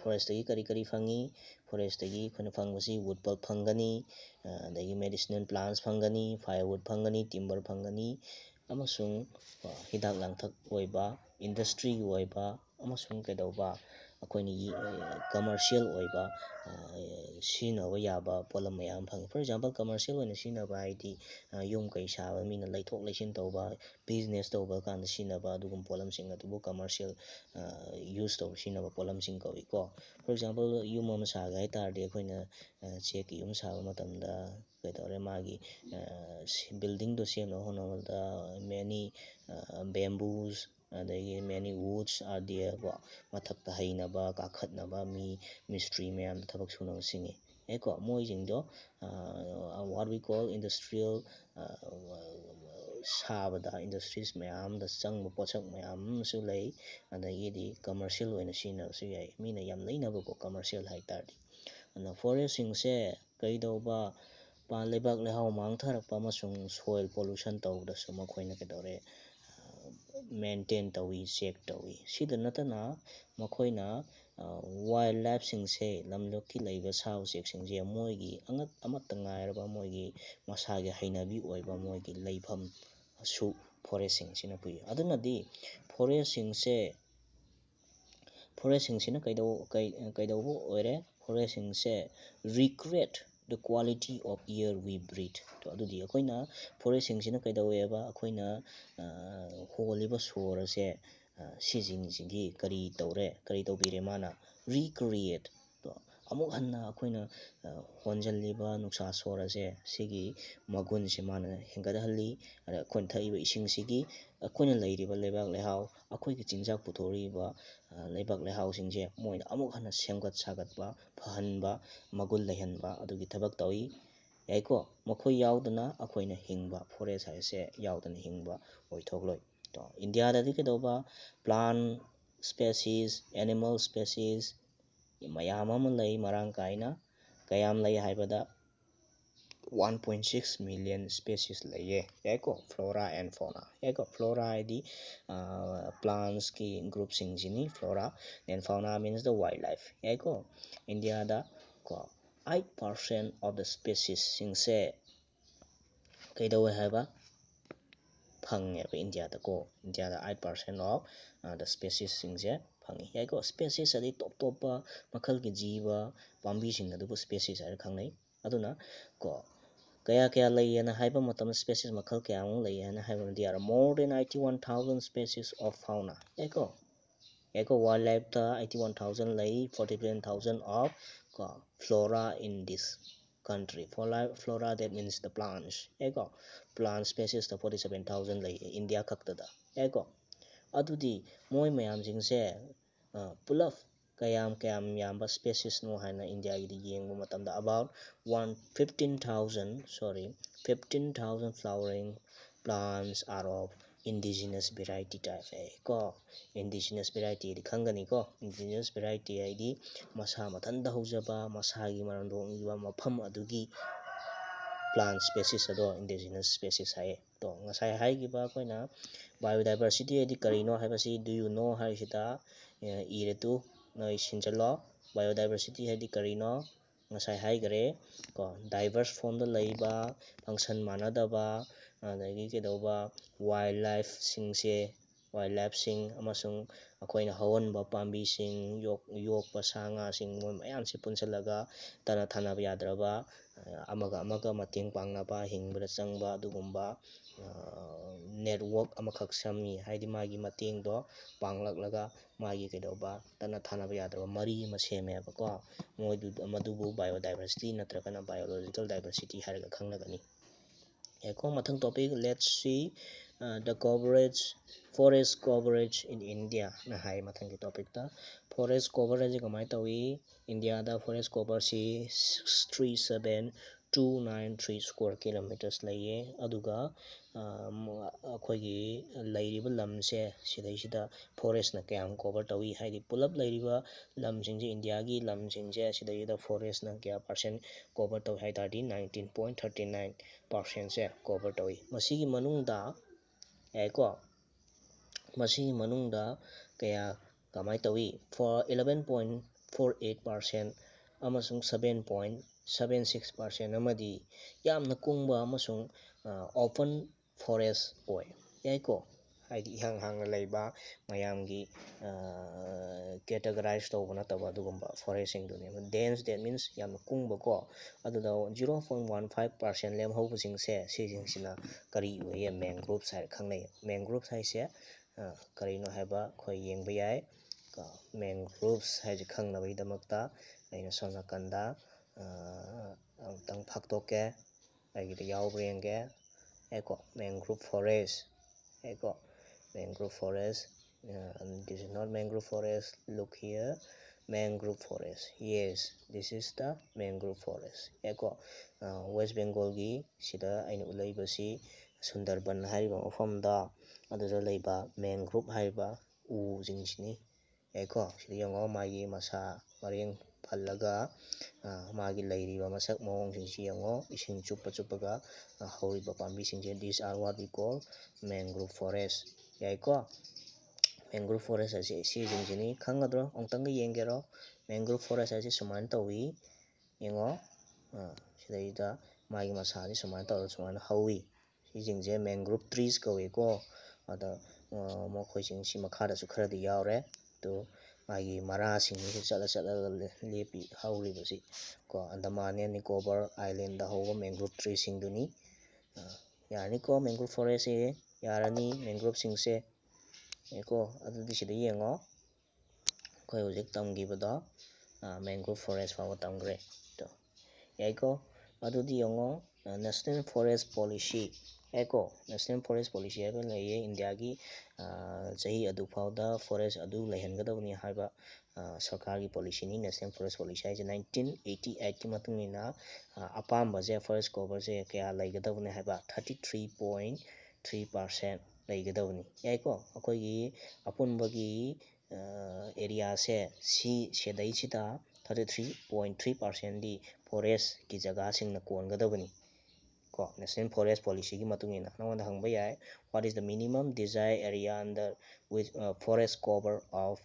ꯐꯣꯔꯦꯁꯇꯒꯤ ꯀꯔꯤ ꯀꯔꯤ ꯐꯪꯉꯤ ꯐꯣꯔꯦꯁꯇꯒꯤ ꯑꯩꯈꯣꯏꯅ ꯐꯪꯕꯁꯤ ꯋꯨꯠ ꯄꯞ ꯐꯪꯒꯅꯤ ꯑꯗꯒꯤ ꯃꯦꯗꯤꯁꯤꯅꯦꯜ ꯄ꯭ꯂꯥꯟꯁ ꯐꯪꯒꯅꯤ ꯐꯥꯏꯌꯔꯋꯨꯠ ꯐꯪꯒꯅꯤ ꯇꯤꯝꯕꯔ ꯐꯪꯒꯅꯤ ꯑꯃꯁꯨꯡ ꯍꯤꯗꯥꯛ ꯂꯥꯡꯊꯛ ꯑꯣꯏꯕ ꯏꯟꯗꯁꯇ꯭ꯔꯤꯒꯤ ꯑꯣꯏꯕ ꯑꯃꯁꯨꯡ ꯀꯩꯗꯧꯕ ꯑꯩꯈꯣꯏꯅ ꯀꯃꯔꯁꯦꯜ ꯑꯣꯏꯕ ꯁꯤꯖꯤꯟꯅꯕ ꯌꯥꯕ ꯄꯣꯠꯂꯝ ꯃꯌꯥꯝ ꯐꯪꯉꯤ ꯐꯣꯔ ꯑꯦꯛꯖꯥꯝꯄꯜ ꯀꯃꯔꯁꯦꯜ ꯑꯣꯏꯅ ꯁꯤꯖꯤꯟꯅꯕ ꯍꯥꯏꯗꯤ ꯌꯨꯝ ꯀꯩ ꯁꯥꯕ ꯃꯤꯅ ꯂꯩꯊꯣꯛ ꯂꯩꯁꯤꯟ ꯇꯧꯕ ꯕꯤꯖꯤꯅꯦꯁ ꯇꯧꯕ ꯀꯥꯟꯗ ꯁꯤꯖꯤꯟꯅꯕ ꯑꯗꯨꯒꯨꯝꯕ ꯄꯣꯠꯂꯝꯁꯤꯡ ꯑꯗꯨꯕꯨ ꯀꯃꯔꯁꯦꯜ ꯌꯨꯁ ꯇꯧ ꯁꯤꯖꯤꯟꯅꯕ ꯄꯣꯠꯂꯝꯁꯤꯡ ꯀꯧꯏꯀꯣ ꯐꯣꯔ ꯑꯦꯛꯖꯥꯝꯄꯜ ꯌꯨꯝ ꯑꯃ ꯁꯥꯒꯦ ꯍꯥꯏꯇꯥꯔꯗꯤ ꯑꯩꯈꯣꯏꯅ ꯆꯦꯛꯀꯤ ꯌꯨꯝ ꯁꯥꯕ ꯃꯇꯝꯗ ꯀꯩꯗꯧꯔꯦ ꯃꯥꯒꯤ ꯕꯤꯜꯗꯤꯡꯗꯣ ꯁꯦꯝꯅꯕ ꯍꯣꯠꯅꯕꯗ ꯃꯦꯅꯤ ꯕꯦꯝꯕꯨꯁ ꯑꯗꯒꯤ ꯃꯦꯅꯤ ꯋꯨꯠꯁ ꯑꯥꯔ ꯗꯤꯌꯔ ꯀꯣ ꯃꯊꯛꯇ ꯍꯩꯅꯕ ꯀꯥꯈꯠꯅꯕ ꯃꯤ ꯃꯤꯁꯇ꯭ꯔꯤ ꯃꯌꯥꯝ ꯊꯕꯛ ꯁꯨꯅꯕꯁꯤꯡꯅꯤ ꯌꯥꯏꯀꯣ ꯃꯣꯏꯁꯤꯡꯗꯣ ꯋꯥꯠ ꯋꯤ ꯀꯣꯜ ꯏꯟꯗꯁꯇ꯭ꯔꯤꯌꯦꯜ ꯁꯥꯕꯗ ꯏꯟꯗꯁꯇ꯭ꯔꯤꯁ ꯃꯌꯥꯝꯗ ꯆꯪꯕ ꯄꯣꯠꯁꯛ ꯃꯌꯥꯝ ꯑꯃꯁꯨ ꯂꯩ ꯑꯗꯒꯤꯗꯤ ꯀꯃꯔꯁꯤꯌꯦꯜ ꯑꯣꯏꯅ ꯁꯤꯖꯤꯟꯅꯕꯁꯨ ꯌꯥꯏ ꯃꯤꯅ ꯌꯥꯝ ꯂꯩꯅꯕꯀꯣ ꯀꯃꯔꯁꯤꯌꯦꯜ ꯍꯥꯏ ꯇꯥꯔꯗꯤ ꯑꯗꯨꯅ ꯐꯣꯔꯦꯁꯁꯤꯡꯁꯦ ꯀꯩꯗꯧꯕ ꯂꯩꯕꯥꯛ ꯂꯩꯍꯥꯎ ꯃꯥꯡꯊꯔꯛꯄ ꯑꯃꯁꯨꯡ ꯁꯣꯏꯜ ꯄꯣꯂꯨꯁꯟ ꯇꯧꯕꯗꯁꯨ ꯃꯈꯣꯏꯅ ꯀꯩꯗꯧꯔꯦ ꯃꯦꯟꯇꯦꯟ ꯇꯧꯏ ꯆꯦꯛ ꯇꯧꯏ ꯁꯤꯗ ꯅꯠꯇꯅ ꯃꯈꯣꯏꯅ ꯋꯥꯏꯜ ꯂꯥꯏꯐꯁꯤꯡꯁꯦ ꯂꯝꯂꯛꯀꯤ ꯂꯩꯕ ꯁꯥ ꯎꯆꯦꯛꯁꯤꯡꯁꯦ ꯃꯣꯏꯒꯤ ꯑꯃꯠꯇ ꯉꯥꯏꯔꯕ ꯃꯣꯏꯒꯤ ꯃꯁꯥꯒꯤ ꯍꯩꯅꯕꯤ ꯑꯣꯏꯕ ꯃꯣꯏꯒꯤ ꯂꯩꯐꯝ ꯁꯨ ꯐꯣꯔꯦꯁꯁꯤꯡꯁꯤꯅ ꯄꯤ ꯑꯗꯨꯅꯗꯤ ꯐꯣꯔꯦꯁꯁꯤꯡꯁꯦ ꯐꯣꯔꯦꯁꯁꯤꯡꯁꯤꯅ ꯀꯩꯗꯧꯕ ꯑꯣꯏꯔꯦ ꯐꯣꯔꯦꯁꯁꯤꯡꯁꯦ recreate the quality of air we breathe ꯑꯗꯨꯗꯤ ꯑꯩꯈꯣꯏꯅ ꯐꯣꯔꯦꯁꯁꯤꯡꯁꯤꯅ ꯀꯩꯗꯧꯋꯦꯕ ꯑꯩꯈꯣꯏꯅ ꯍꯣꯜꯂꯤꯕ ꯁꯣꯔ ꯑꯁꯦ ꯁꯤꯁꯤꯡꯁꯤꯒꯤ ꯀꯔꯤ ꯇꯧꯔꯦ ꯀꯔꯤ ꯇꯧꯕꯤꯔꯦ ꯃꯥꯅ ꯔꯤꯀ꯭ꯔꯤꯌꯦꯠ ꯑꯃꯨꯛ ꯍꯟꯅ ꯑꯩꯈꯣꯏꯅ ꯍꯣꯟꯖꯤꯜꯂꯤꯕ ꯅꯨꯡꯁꯥ ꯁꯣꯔ ꯑꯁꯦ ꯁꯤꯒꯤ ꯃꯒꯨꯟꯁꯦ ꯃꯥꯅ ꯍꯦꯟꯒꯠꯍꯜꯂꯤ ꯑꯗ ꯑꯩꯈꯣꯏꯅ ꯊꯛꯏꯕ ꯏꯁꯤꯡꯁꯤꯒꯤ ꯑꯩꯈꯣꯏꯅ ꯂꯩꯔꯤꯕ ꯂꯩꯕꯥꯛ ꯂꯩꯍꯥꯎ ꯑꯩꯈꯣꯏꯒꯤ ꯆꯤꯟꯖꯥꯛ ꯄꯨꯊꯣꯔꯛꯏꯕ ꯂꯩꯕꯥꯛ ꯂꯩꯍꯥꯎꯁꯤꯡꯁꯦ ꯃꯣꯏꯅ ꯑꯃꯨꯛ ꯍꯟꯅ ꯁꯦꯝꯒꯠ ꯁꯥꯒꯠꯄ ꯐꯍꯟꯕ ꯃꯒꯨꯟ ꯂꯩꯍꯟꯕ ꯑꯗꯨꯒꯤ ꯊꯕꯛ ꯇꯧꯏ ꯌꯥꯏꯀꯣ ꯃꯈꯣꯏ ꯌꯥꯎꯗꯅ ꯑꯩꯈꯣꯏꯅ ꯍꯤꯡꯕ ꯐꯣꯔꯦꯁ ꯍꯥꯏꯁꯦ ꯌꯥꯎꯗꯅ ꯍꯤꯡꯕ ꯑꯣꯏꯊꯣꯛꯂꯣꯏ ꯏꯟꯗꯤꯌꯥꯗꯗꯤ ꯀꯩꯗꯧꯕ ꯄ꯭ꯂꯥꯟ ꯏꯁꯄꯦꯁꯤꯁ ꯑꯦꯅꯤꯃꯦꯜ ꯏꯁꯄꯦꯁꯤꯁ ꯃꯌꯥꯝ ꯑꯃ ꯂꯩ ꯃꯔꯥꯡ ꯀꯥꯏꯅ ꯀꯌꯥꯝ ꯂꯩ ꯍꯥꯏꯕꯗ one point six million species ꯂꯩꯌꯦ ꯌꯥꯏꯀꯣ ꯐ꯭ꯂꯣꯔꯥ ꯑꯦꯟ ꯐꯥꯎꯅꯥ ꯌꯥꯏꯀꯣ ꯐ꯭ꯂꯣꯔꯥ ꯍꯥꯏꯗꯤ ꯄ꯭ꯂꯥꯟꯁꯀꯤ ꯒ꯭ꯔꯨꯞꯁꯤꯡꯁꯤꯅꯤ ꯐ꯭ꯂꯣꯔꯥ ꯑꯦꯟ ꯐꯥꯎꯅꯥ ꯃꯤꯟꯁ ꯗ ꯋꯥꯏꯜ ꯂꯥꯏꯐ ꯌꯥꯏꯀꯣ ꯏꯟꯗꯤꯌꯥꯗ ꯀꯣ ꯑꯩꯠ ꯄꯥꯔꯁꯦꯟ ꯑꯣꯐ ꯗ ꯏꯁꯄꯦꯁꯤꯁꯁꯤꯡꯁꯦ ꯀꯩꯗꯧꯋꯦ ꯍꯥꯏꯕ ꯐꯪꯉꯦꯕ ꯏꯟꯗꯤꯌꯥꯗꯀꯣ ꯏꯟꯗꯤꯌꯥꯗ ꯑꯩꯠ ꯄꯥꯔꯁꯦꯟ ꯑꯣꯐ ꯗ ꯏꯁꯄꯦꯁꯤꯁꯁꯤꯡꯁꯦ ꯐꯪꯉꯤ ꯌꯥꯏꯀꯣ ꯏꯁꯄꯦꯁꯤꯁ ꯑꯗꯩ ꯇꯣꯞ ꯇꯣꯞꯄ ꯃꯈꯜꯒꯤ ꯖꯤꯕ ꯄꯥꯝꯕꯤꯁꯤꯡ ꯑꯗꯨꯕꯨ ꯏꯁꯄꯦꯁꯤꯁ ꯍꯥꯏꯔ ꯈꯪꯅꯩ ꯑꯗꯨꯅ ꯀꯣ ꯀꯌꯥ ꯀꯌꯥ ꯂꯩꯌꯦꯅ ꯍꯥꯏꯕ ꯃꯇꯝꯗ ꯏꯁꯄꯦꯁꯤꯁ ꯃꯈꯜ ꯀꯌꯥꯃꯨꯛ ꯂꯩ ꯍꯥꯏꯅ ꯍꯥꯏꯕ ꯃꯇꯝꯗ there more than eighty one thousand species of fauna ꯌꯥꯏꯀꯣ ꯌꯥꯏꯀꯣ ꯋꯥꯏꯜ ꯂꯥꯏꯐꯇ ꯑꯩꯠꯇꯤ ꯋꯥꯟ ꯊꯥꯎꯖꯟ ꯂꯩ ꯐꯣꯔꯇꯤ ꯁꯚꯦꯟ ꯊꯥꯎꯖꯟ ꯑꯣꯐ ꯀꯣ flora in this country flora that means the plants ꯌꯥꯏꯀꯣ ꯄ꯭ꯂꯥꯟ ꯏꯁꯄꯦꯁꯤꯁꯇ ꯐꯣꯔꯇꯤ ꯁꯚꯦꯟ ꯊꯥꯎꯖꯟ ꯂꯩ ꯏꯟꯗꯤꯌꯥ ꯈꯛꯇꯗ ꯌꯥꯏꯀꯣ ꯑꯗꯨꯗꯤ ꯃꯣꯏ ꯃꯌꯥꯝꯁꯤꯡꯁꯦ ꯄꯨꯜꯂꯞ ꯀꯌꯥꯝ ꯀꯌꯥꯝ ꯌꯥꯝꯕ ꯏꯁꯄꯦꯁꯤꯁꯅꯣ ꯍꯥꯏꯅ ꯏꯟꯗꯤꯌꯥꯒꯤꯗ ꯌꯦꯡꯕ ꯃꯇꯝꯗ about one fifteen thousand sorry fifteen thousand flowering plants are of indigenous variety type ꯀꯣ ꯏꯟꯗꯤꯖꯤꯅꯁ ꯚꯦꯔꯥꯏꯇꯤ ꯍꯥꯏꯗꯤ ꯈꯪꯒꯅꯤꯀꯣ ꯏꯟꯗꯤꯖꯤꯅꯁ ꯚꯦꯔꯥꯏꯇꯤ ꯍꯥꯏꯗꯤ ꯃꯁꯥ ꯃꯊꯟꯇ ꯍꯧꯖꯕ ꯃꯁꯥꯒꯤ ꯃꯔꯝꯗꯣꯝꯂꯤꯕ ꯃꯐꯝ ꯑꯗꯨꯒꯤ ꯄ꯭ꯂꯥꯟ ꯏꯁꯄꯦꯁꯤꯁ ꯑꯗꯣ ꯏꯟꯗꯤꯖꯤꯅꯁ ꯏꯁꯄꯦꯁꯤꯁ ꯍꯥꯏꯌꯦ ꯑꯗꯣ ꯉꯁꯥꯏ ꯍꯥꯏꯈꯤꯕ ꯑꯩꯈꯣꯏꯅ ꯕꯥꯏꯑꯣꯗꯥꯏꯕꯔꯁꯤꯇꯤ ꯍꯥꯏꯗꯤ ꯀꯔꯤꯅꯣ ꯍꯥꯏꯕꯁꯤ ꯗꯨ ꯌꯨ ꯅꯣ ꯍꯥꯏꯔꯤꯁꯤꯗ ꯏꯔꯦ ꯇꯨ ꯅꯣꯏ ꯁꯤꯟꯖꯜꯂꯣ ꯕꯥꯏꯑꯣꯗꯥꯏꯕꯔꯁꯤꯇꯤ ꯍꯥꯏꯗꯤ ꯀꯔꯤꯅꯣ ꯉꯁꯥꯏ ꯍꯥꯏꯈꯔꯦ ꯀꯣ ꯗꯥꯏꯚꯔꯁ ꯐꯣꯝꯗ ꯂꯩꯕ ꯐꯪꯁꯟ ꯃꯥꯟꯅꯗꯕ ꯑꯗꯒꯤ ꯀꯩꯗꯧꯕ ꯋꯥꯏꯜ ꯂꯥꯏꯐꯁꯤꯡꯁꯦ ꯋꯥꯏꯜ ꯂꯥꯏꯐꯁꯤꯡ ꯑꯃꯁꯨꯡ ꯑꯩꯈꯣꯏꯅ ꯍꯧꯍꯟꯕ ꯄꯥꯝꯕꯤꯁꯤꯡ ꯌꯣꯛꯄ ꯁꯥ ꯉꯥꯁꯤꯡ ꯃꯣꯏ ꯃꯌꯥꯝꯁꯦ ꯄꯨꯟꯁꯤꯜꯂꯒ ꯇꯅ ꯊꯥꯅꯕ ꯌꯥꯗ꯭ꯔꯕ ꯑꯃꯒ ꯑꯃꯒ ꯃꯇꯦꯡ ꯄꯥꯡꯅꯕ ꯍꯤꯡꯕꯗ ꯆꯪꯕ ꯑꯗꯨꯒꯨꯝꯕ ꯅꯦꯠꯋꯥꯛ ꯑꯃꯈꯛ ꯁꯦꯝꯃꯤ ꯍꯥꯏꯗꯤ ꯃꯥꯒꯤ ꯃꯇꯦꯡꯗꯣ ꯄꯥꯡꯂꯛꯂꯒ ꯃꯥꯒꯤ ꯀꯩꯗꯧꯕ ꯇꯠꯅ ꯊꯥꯅꯕ ꯌꯥꯗ꯭ꯔꯕ ꯃꯔꯤ ꯑꯃ ꯁꯦꯝꯃꯦꯕꯀꯣ ꯃꯗꯨꯕꯨ ꯕꯥꯏꯑꯣꯗꯥꯏꯕꯔꯁꯤꯇꯤ ꯅꯠꯇ꯭ꯔꯒꯅ ꯕꯥꯏꯑꯣꯂꯣꯖꯤꯀꯦꯜ ꯗꯥꯏꯕꯔꯁꯤꯇꯤ ꯍꯥꯏꯔꯒ ꯈꯪꯅꯒꯅꯤ ꯉꯥꯏꯈꯣ ꯃꯊꯪ topic let's see the coverage forest coverage in ꯏꯟꯗꯤꯌꯥꯅ ꯍꯥꯏ ꯃꯊꯪꯒꯤ ꯇꯣꯄꯤꯛꯇ ꯐꯣꯔꯦꯁ ꯀꯣꯕꯔꯁꯦ ꯀꯃꯥꯏꯅ ꯇꯧꯏ ꯏꯟꯗꯤꯌꯥꯗ ꯐꯣꯔꯦꯁ ꯀꯣꯕꯔꯁꯤ three seven two nine three square kilometres ꯂꯩꯌꯦ ꯑꯗꯨꯒ ꯑꯩꯈꯣꯏꯒꯤ ꯂꯩꯔꯤꯕ ꯂꯝꯁꯦ ꯁꯤꯗꯩꯁꯤꯗ ꯐꯣꯔꯦꯁꯅ ꯀꯌꯥꯝ ꯀꯣꯕꯔ ꯇꯧꯏ ꯍꯥꯏꯗꯤ ꯄꯨꯂꯞ ꯂꯩꯔꯤꯕ ꯂꯝꯁꯤꯡꯁꯦ ꯏꯟꯗꯤꯌꯥꯒꯤ ꯂꯝꯁꯤꯡꯁꯦ ꯁꯤꯗꯩꯁꯤꯗ ꯐꯣꯔꯦꯁꯅ ꯀꯌꯥ ꯄꯥꯔꯁꯦꯟ ꯀꯣꯕꯔ ꯇꯧꯏ ꯍꯥꯏ ꯇꯥꯔꯗꯤ ꯅꯥꯏꯟꯇꯤꯟ ꯄꯣꯏꯟ ꯊꯥꯔꯇꯤ ꯅꯥꯏꯟ ꯄꯥꯔꯁꯦꯟꯁꯦ ꯀꯣꯕꯔ ꯇꯧꯏ ꯃꯁꯤꯒꯤ ꯃꯅꯨꯡꯗ của ꯃꯁꯤꯒꯤ ꯃꯅꯨꯡꯗ ꯀꯌꯥ ꯀꯃꯥꯏ ꯇꯧꯏ four eleven point four eight percent ꯑꯃꯁꯨꯡ seven point seven six percent ꯑꯃꯗꯤ ꯌꯥꯝꯅ ꯀꯨꯡꯕ ꯑꯃꯁꯨꯡ ꯑꯣꯄꯟ ꯐꯣꯔꯦꯁ ꯑꯣꯏ ꯌꯥꯏꯀꯣ ꯍꯥꯏꯗꯤ ꯏꯍꯥꯡ ꯍꯥꯡꯅ ꯂꯩꯕ ꯃꯌꯥꯝꯒꯤ ꯀꯦꯇꯒꯔꯥꯏꯁ ꯇꯧꯕ ꯅꯠꯇꯕ ꯑꯗꯨꯒꯨꯝꯕ ꯐꯣꯔꯦꯁꯁꯤꯡꯗꯨꯅꯦꯕ ꯗꯦꯟꯁ ꯗꯦꯠ ꯃꯤꯟꯁ ꯌꯥꯝꯅ ꯀꯨꯡꯕꯀꯣ ꯑꯗꯨꯗ zero point one five percent ꯂꯦꯝꯍꯧꯕꯁꯤꯡꯁꯦ ꯁꯤꯁꯤꯡꯁꯤꯅ ꯀꯔꯤ ꯑꯣꯏꯌꯦ ꯃꯦꯡꯒ꯭ꯔꯨꯞꯁ ꯍꯥꯏꯔ ꯈꯪꯅꯩ ꯃꯦꯡꯒ꯭ꯔꯨꯞꯁ ꯍꯥꯏꯁꯦ ꯀꯔꯤꯅꯣ ꯍꯥꯏꯕ ꯑꯩꯈꯣꯏ ꯌꯦꯡꯕ ꯌꯥꯏ ꯃꯦꯡꯒ꯭ꯔꯨꯞꯁ ꯍꯥꯏꯁꯦ ꯈꯪꯅꯕꯒꯤꯗꯃꯛꯇ ꯑꯩꯅ ꯁꯣꯝ ꯅꯥꯀꯟꯗ ꯑꯃꯨꯛꯇꯪ ꯐꯥꯛꯇꯣꯛꯀꯦ ꯑꯩꯒꯤꯗ ꯌꯥꯎꯕ꯭ꯔꯥ ꯌꯦꯡꯒꯦ ꯉꯥꯏꯈꯣ ꯃꯦꯡꯒ꯭ꯔꯨꯞ ꯐꯣꯔꯦꯁ ꯉꯥꯏꯈꯣ mangrove forest uh, and this is not mangrove forest look here mangrove forest yes this is the mangrove forest eko uh, west bengal gi sida aina ulai basi sundarban hariba ofam da adara laiba mangrove hariba u jing sini eko sida yango ma gi masa maring फल्लगा मागी लेरिबा मसक मोंग सिंगसि यंगो इसिंग चुप चुपगा हौरिबा पाम्बी सिंगजे this are what we call mangrove forest ꯌꯥꯏꯀꯣ ꯃꯦꯡꯒ꯭ꯔꯨꯞ ꯐꯣꯔꯦꯁ ꯑꯁꯤ ꯁꯤꯁꯤꯡꯁꯤꯅꯤ ꯈꯪꯒꯗ꯭ꯔꯣ ꯑꯃꯨꯛꯇꯪꯒ ꯌꯦꯡꯒꯦꯔꯣ ꯃꯦꯡꯒ꯭ꯔꯨꯞ ꯐꯣꯔꯦꯁ ꯍꯥꯏꯁꯦ ꯁꯨꯃꯥꯏꯅ ꯇꯧꯋꯤ ꯌꯦꯡꯉꯣ ꯁꯤꯗꯩꯁꯤꯗ ꯃꯥꯒꯤ ꯃꯁꯥꯁꯦ ꯁꯨꯃꯥꯏꯅ ꯇꯧꯔ ꯁꯨꯃꯥꯏꯅ ꯍꯧꯋꯤ ꯁꯤꯁꯤꯡꯁꯦ ꯃꯦꯡꯒ꯭ꯔꯨꯞ ꯇ꯭ꯔꯤꯁ ꯀꯧꯋꯤꯀꯣ ꯑꯗ ꯃꯈꯣꯏꯁꯤꯡꯁꯤ ꯃꯈꯥꯗꯁꯨ ꯈꯔꯗꯤ ꯌꯥꯎꯔꯦ ꯑꯗꯨ ꯃꯥꯒꯤ ꯃꯔꯥꯁꯤꯡꯁꯤ ꯆꯠꯂ ꯆꯠꯂꯒ ꯂꯦꯞꯄꯤ ꯍꯧꯔꯤꯕꯁꯤ ꯀꯣ ꯑꯟꯗꯃꯥꯟ ꯑꯦꯟ ꯅꯤꯀꯣꯕꯔ ꯑꯥꯏꯂꯦꯟꯗ ꯍꯧꯕ ꯃꯦꯡꯒ꯭ꯔꯨꯞ ꯇ꯭ꯔꯤꯁꯤꯡꯗꯨꯅꯤ ꯌꯥꯅꯤꯀꯣ ꯃꯦꯡꯒ꯭ꯔꯣꯕ ꯐꯣꯔꯦꯁꯁꯦ ꯌꯥꯔꯅꯤ ꯃꯦꯡꯒ꯭ꯔꯣꯞꯁꯤꯡꯁꯦ ꯌꯥꯏꯀꯣ ꯑꯗꯨꯗꯤ ꯁꯤꯗ ꯌꯦꯡꯉꯣ ꯑꯩꯈꯣꯏ ꯍꯧꯖꯤꯛ ꯇꯝꯈꯤꯕꯗꯣ ꯃꯦꯡꯒ꯭ꯔꯣꯕ ꯐꯣꯔꯦꯁ ꯐꯥꯎꯕ ꯇꯝꯈ꯭ꯔꯦ ꯑꯗꯣ ꯌꯥꯏꯀꯣ ꯑꯗꯨꯗꯤ ꯌꯦꯡꯉꯣ ꯅꯦꯁꯅꯦꯜ ꯐꯣꯔꯦꯁ ꯄꯣꯂꯤꯁꯤ ꯌꯥꯏꯀꯣ ꯅꯦꯁꯅꯦꯜ ꯐꯣꯔꯦꯁ ꯄꯣꯂꯤꯁꯤ ꯍꯥꯏꯕ ꯂꯩꯌꯦ ꯏꯟꯗꯤꯌꯥꯒꯤ ꯆꯍꯤ ꯑꯗꯨꯐꯥꯎꯗ ꯐꯣꯔꯦꯁ ꯑꯗꯨ ꯂꯩꯍꯟꯒꯗꯕꯅꯤ ꯍꯥꯏꯕ ꯁꯔꯀꯥꯔꯒꯤ ꯄꯣꯂꯤꯁꯤꯅꯤ ꯅꯦꯁꯅꯦꯜ ꯐꯣꯔꯦꯁ ꯄꯣꯂꯤꯁꯤ ꯍꯥꯏꯁꯦ ꯅꯥꯏꯟꯇꯤꯟ ꯑꯩꯠꯇꯤ ꯑꯩꯠꯀꯤ ꯃꯇꯨꯡ ꯏꯟꯅ ꯑꯄꯥꯝꯕꯁꯦ ꯐꯣꯔꯦꯁ ꯀꯣꯕꯔꯁꯦ ꯀꯌꯥ ꯂꯩꯒꯗꯕꯅꯤ ꯍꯥꯏꯕ thirty three point three percent ꯂꯩꯒꯗꯕꯅꯤ ꯌꯥꯏꯀꯣ ꯑꯩꯈꯣꯏꯒꯤ ꯑꯄꯨꯟꯕꯒꯤ ꯑꯦꯔꯤꯌꯥꯁꯦ ꯁꯤ ꯁꯤꯗꯩꯁꯤꯗ ꯊꯥꯔꯇꯤ ꯊ꯭ꯔꯤ ꯄꯣꯏꯟ ꯊ꯭ꯔꯤ ꯄꯥꯔꯁꯦꯟꯗꯤ ꯐꯣꯔꯦꯁꯀꯤ ꯖꯒꯥꯁꯤꯡꯅ ꯀꯣꯟꯒꯗꯕꯅꯤ ꯀꯣ ꯅꯦꯁꯅꯦꯜ ꯐꯣꯔꯦꯁ ꯄꯣꯂꯤꯁꯤꯒꯤ ꯃꯇꯨꯡ ꯏꯟꯅ ꯅꯉꯣꯟꯗ ꯍꯪꯕ ꯌꯥꯏ what is the minimum desire area under forest cover of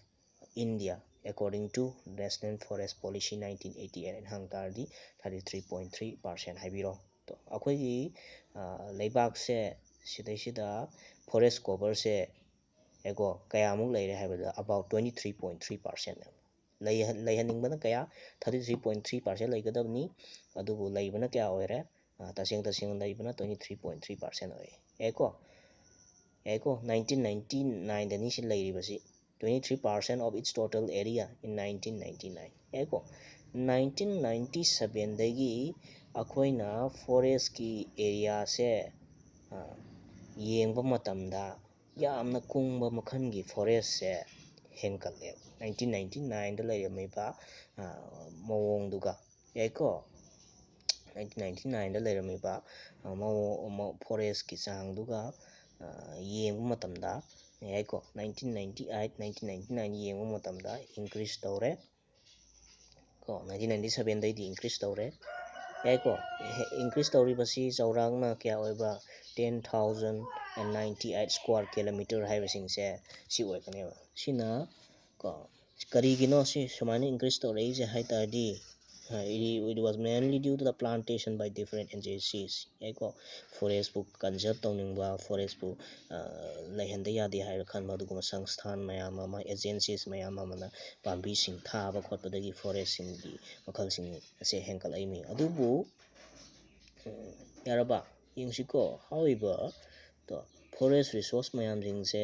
India according to national forest policy nineteen eighty eight ꯍꯪ ꯇꯥꯔꯗꯤ thirty three point three percent ꯍꯥꯏꯕꯤꯔꯣ ꯑꯗꯣ ꯑꯩꯈꯣꯏꯒꯤ ꯂꯩꯕꯥꯛꯁꯦ ꯁꯤꯗꯩꯁꯤꯗ ꯐꯣꯔꯦꯁ ꯀꯣꯕꯔꯁꯦ ꯑꯦꯒꯣ ꯀꯌꯥꯃꯨꯛ ꯂꯩꯔꯦ ꯍꯥꯏꯕꯗ about twenty three point three ꯄꯥꯔꯁꯦꯟꯅꯦꯕ ꯂꯩꯍꯟꯅꯤꯡꯕꯅ ꯀꯌꯥ thirty three point three percent ꯂꯩꯒꯗꯕꯅꯤ ꯑꯗꯨꯕꯨ ꯂꯩꯕꯅ ꯀꯌꯥ ꯑꯣꯏꯔꯦ ꯇꯁꯦꯡ ꯇꯁꯦꯡꯅ ꯂꯩꯕꯅ twenty three point three percent ꯑꯣꯏ ꯌꯥꯏꯀꯣ ꯌꯥꯏꯀꯣ ꯅꯥꯏꯟꯇꯤꯟ ꯅꯥꯏꯟꯇꯤ ꯅꯥꯏꯟꯗꯅꯤ ꯁꯤ ꯂꯩꯔꯤꯕꯁꯤ twenty three percent of its total area in nineteen ninety nine ꯌꯥꯏꯀꯣ ꯅꯥꯏꯟꯇꯤꯟ ꯅꯥꯏꯟꯇꯤ ꯁꯕꯦꯟꯗꯒꯤ ꯑꯩꯈꯣꯏꯅ ꯐꯣꯔꯦꯁꯀꯤ ꯑꯦꯔꯤꯌꯥꯁꯦ ꯌꯦꯡꯕ ꯃꯇꯝꯗ ꯌꯥꯝꯅ ꯀꯨꯡꯕ ꯃꯈꯜꯒꯤ ꯐꯣꯔꯦꯁꯁꯦ ꯍꯦꯟꯒꯠꯂꯦ ꯅꯥꯏꯟꯇꯤꯟ ꯅꯥꯏꯟꯇꯤ ꯅꯥꯏꯟꯗ ꯂꯩꯔꯝꯃꯤꯕ ꯃꯑꯣꯡꯗꯨꯒ ꯌꯥꯏꯀꯣ ꯅꯥꯏꯟꯇꯤꯟ ꯅꯥꯏꯟꯇꯤ ꯅꯥꯏꯟꯗ ꯂꯩꯔꯝꯃꯤꯕ ꯐꯣꯔꯦꯁꯀꯤ ꯆꯥꯡꯗꯨꯒ ꯌꯦꯡꯕ ꯃꯇꯝꯗ ꯌꯥꯏꯀꯣ nineteen ninety eight nineteen ninety nine ꯌꯦꯡꯕ ꯃꯇꯝꯗ ꯏꯟꯀ꯭ꯔꯤꯁ ꯇꯧꯔꯦ ꯀꯣ ꯅꯥꯏꯟꯇꯤꯟ ꯅꯥꯏꯟꯇꯤ ꯁꯕꯦꯟꯗꯩꯗꯤ ꯏꯟꯀ꯭ꯔꯤꯁ ꯇꯧꯔꯦ ꯌꯥꯏꯀꯣ ꯏꯟꯀ꯭ꯔꯤꯁ ꯇꯧꯔꯤꯕꯁꯤ ꯆꯥꯎꯔꯥꯛꯅ ꯀꯌꯥ ꯑꯣꯏꯕ꯭ꯔꯥ ten thousand and ninety eight square kilometre ꯍꯥꯏꯕꯁꯤꯡꯁꯦ ꯁꯤ ꯑꯣꯏꯒꯅꯦꯕ ꯁꯤꯅ ꯀꯣ ꯀꯔꯤꯒꯤꯅꯣ ꯁꯤ ꯁꯨꯃꯥꯏꯅ ꯏꯟꯀ꯭ꯔꯤꯖ ꯇꯧꯔꯛꯏꯁꯦ ꯍꯥꯏ ꯇꯥꯔꯗꯤ it was mainly due to the plantation by different agencies ꯌꯥꯏꯀꯣ ꯐꯣꯔꯦꯁꯄꯨ ꯀꯟꯖꯔꯞ ꯇꯧꯅꯤꯡꯕ ꯐꯣꯔꯦꯁꯄꯨ ꯂꯩꯍꯟꯗ ꯌꯥꯗꯦ ꯍꯥꯏꯔ ꯈꯟꯕ ꯑꯗꯨꯒꯨꯝꯕ ꯁꯪꯁꯊꯥꯟ ꯃꯌꯥꯝ ꯑꯃ ꯑꯦꯖꯦꯟꯁꯤꯁ ꯃꯌꯥꯝ ꯑꯃꯅ ꯄꯥꯝꯕꯤꯁꯤꯡ ꯊꯥꯕ ꯈꯣꯠꯄꯗꯒꯤ ꯐꯣꯔꯦꯁꯁꯤꯡꯒꯤ ꯃꯈꯜꯁꯤꯡ ꯑꯁꯦ ꯍꯦꯟꯒꯠꯂꯛꯏꯅꯤ ꯑꯗꯨꯕꯨ ꯌꯥꯔꯕ 잉시고 however 또 forest resource mayam jingse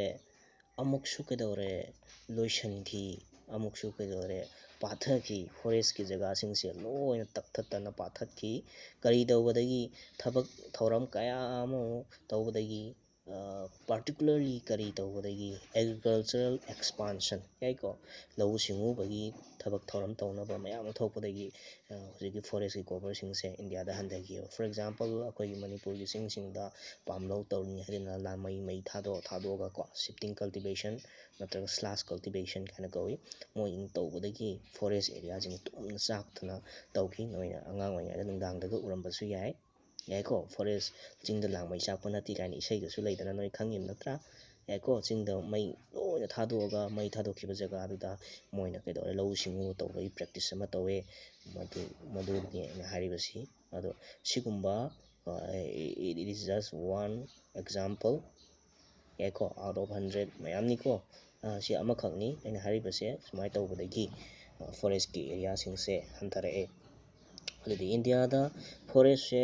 amuk shu ke dore lotion ki amuk shu ke dore पाथर की फॉरेस्ट की जगह सिंह से लोन तख्थत्न पाथर की करी दौबदगी थबक थौरम कया अमु दौबदगी ꯄꯥꯔꯇꯤꯀꯨꯂꯔꯂꯤ ꯀꯔꯤ ꯇꯧꯕꯗꯒꯤ ꯑꯦꯒ꯭ꯔꯤꯀꯜꯆꯔꯦꯜ ꯑꯦꯛꯁꯄꯥꯟꯁꯟ ꯌꯥꯏꯀꯣ ꯂꯧꯎ ꯁꯤꯡꯎꯕꯒꯤ ꯊꯕꯛ ꯊꯧꯔꯝ ꯇꯧꯅꯕ ꯃꯌꯥꯝ ꯑꯃ ꯊꯣꯛꯄꯗꯒꯤ ꯍꯧꯖꯤꯛꯀꯤ ꯐꯣꯔꯦꯁꯀꯤ ꯀꯣꯕꯔꯁꯤꯡꯁꯦ ꯏꯟꯗꯤꯌꯥꯗ ꯍꯟꯊꯈꯤꯕ ꯐꯣꯔ ꯑꯦꯛꯖꯥꯝꯄꯜ ꯑꯩꯈꯣꯏꯒꯤ ꯃꯅꯤꯄꯨꯔꯒꯤ ꯆꯤꯡꯁꯤꯡꯗ ꯄꯥꯝꯂꯧ ꯇꯧꯔꯤꯉꯩꯗꯅ ꯂꯥꯡꯃꯩ ꯃꯩ ꯊꯥꯗꯣꯛ ꯊꯥꯗꯣꯛꯑꯒꯀꯣ ꯁꯤꯞꯇꯤꯡ ꯀꯜꯇꯤꯚꯦꯁꯟ ꯅꯠꯇ꯭ꯔꯒ ꯁ꯭ꯂꯥꯁ ꯀꯜꯇꯤꯚꯦꯁꯟ ꯀꯥꯏꯅ ꯀꯧꯋꯤ ꯃꯣꯏꯁꯤꯡ ꯇꯧꯕꯗꯒꯤ ꯐꯣꯔꯦꯁ ꯑꯦꯔꯤꯌꯥꯁꯤꯡ ꯇꯨꯝꯅ ꯆꯥꯛꯇꯅ ꯇꯧꯈꯤ ꯅꯣꯏꯅ ꯑꯉꯥꯡ ꯑꯣꯏꯔꯤꯉꯩꯗ ꯅꯨꯡꯗꯥꯡꯗꯒ ꯎꯔꯝꯕꯁꯨ ꯌꯥꯏ ꯌꯥꯏꯀꯣ ꯐꯣꯔꯦꯁ ꯆꯤꯡꯗ ꯂꯥꯡꯃꯩ ꯆꯥꯛꯄ ꯅꯠꯇꯦ ꯀꯥꯏꯅ ꯏꯁꯩꯗꯁꯨ ꯂꯩꯗꯅ ꯅꯣꯏ ꯈꯪꯉꯤꯕ ꯅꯠꯇ꯭ꯔꯥ ꯌꯥꯏꯀꯣ ꯆꯤꯡꯗ ꯃꯩ ꯂꯣꯏꯅ ꯊꯥꯗꯣꯛꯑꯒ ꯃꯩ ꯊꯥꯗꯣꯛꯈꯤꯕ ꯖꯒꯥꯗꯨꯗ ꯃꯣꯏꯅ ꯀꯩꯗꯧꯔꯦ ꯂꯧꯎ ꯁꯤꯡꯎ ꯇꯧꯕꯒꯤ ꯄ꯭ꯔꯦꯛꯇꯤꯁ ꯑꯃ ꯇꯧꯋꯦ ꯃꯗꯨ ꯃꯗꯨꯅꯤ ꯑꯩꯅ ꯍꯥꯏꯔꯤꯕꯁꯤ ꯑꯗꯣ ꯁꯤꯒꯨꯝꯕ it is just one example ꯌꯥꯏꯀꯣ ꯑꯥꯎꯠ ꯑꯣꯐ ꯍꯟꯗ꯭ꯔꯦꯠ ꯃꯌꯥꯝꯅꯤꯀꯣ ꯁꯤ ꯑꯃꯈꯛꯅꯤ ꯑꯩꯅ ꯍꯥꯏꯔꯤꯕꯁꯦ ꯁꯨꯃꯥꯏꯅ ꯇꯧꯕꯗꯒꯤ ꯐꯣꯔꯦꯁꯀꯤ ꯑꯦꯔꯤꯌꯥꯁꯤꯡꯁꯦ ꯍꯟꯊꯔꯛꯑꯦ ꯑꯗꯨꯗꯤ ꯏꯟꯗꯤꯌꯥꯗ ꯐꯣꯔꯦꯁꯁꯦ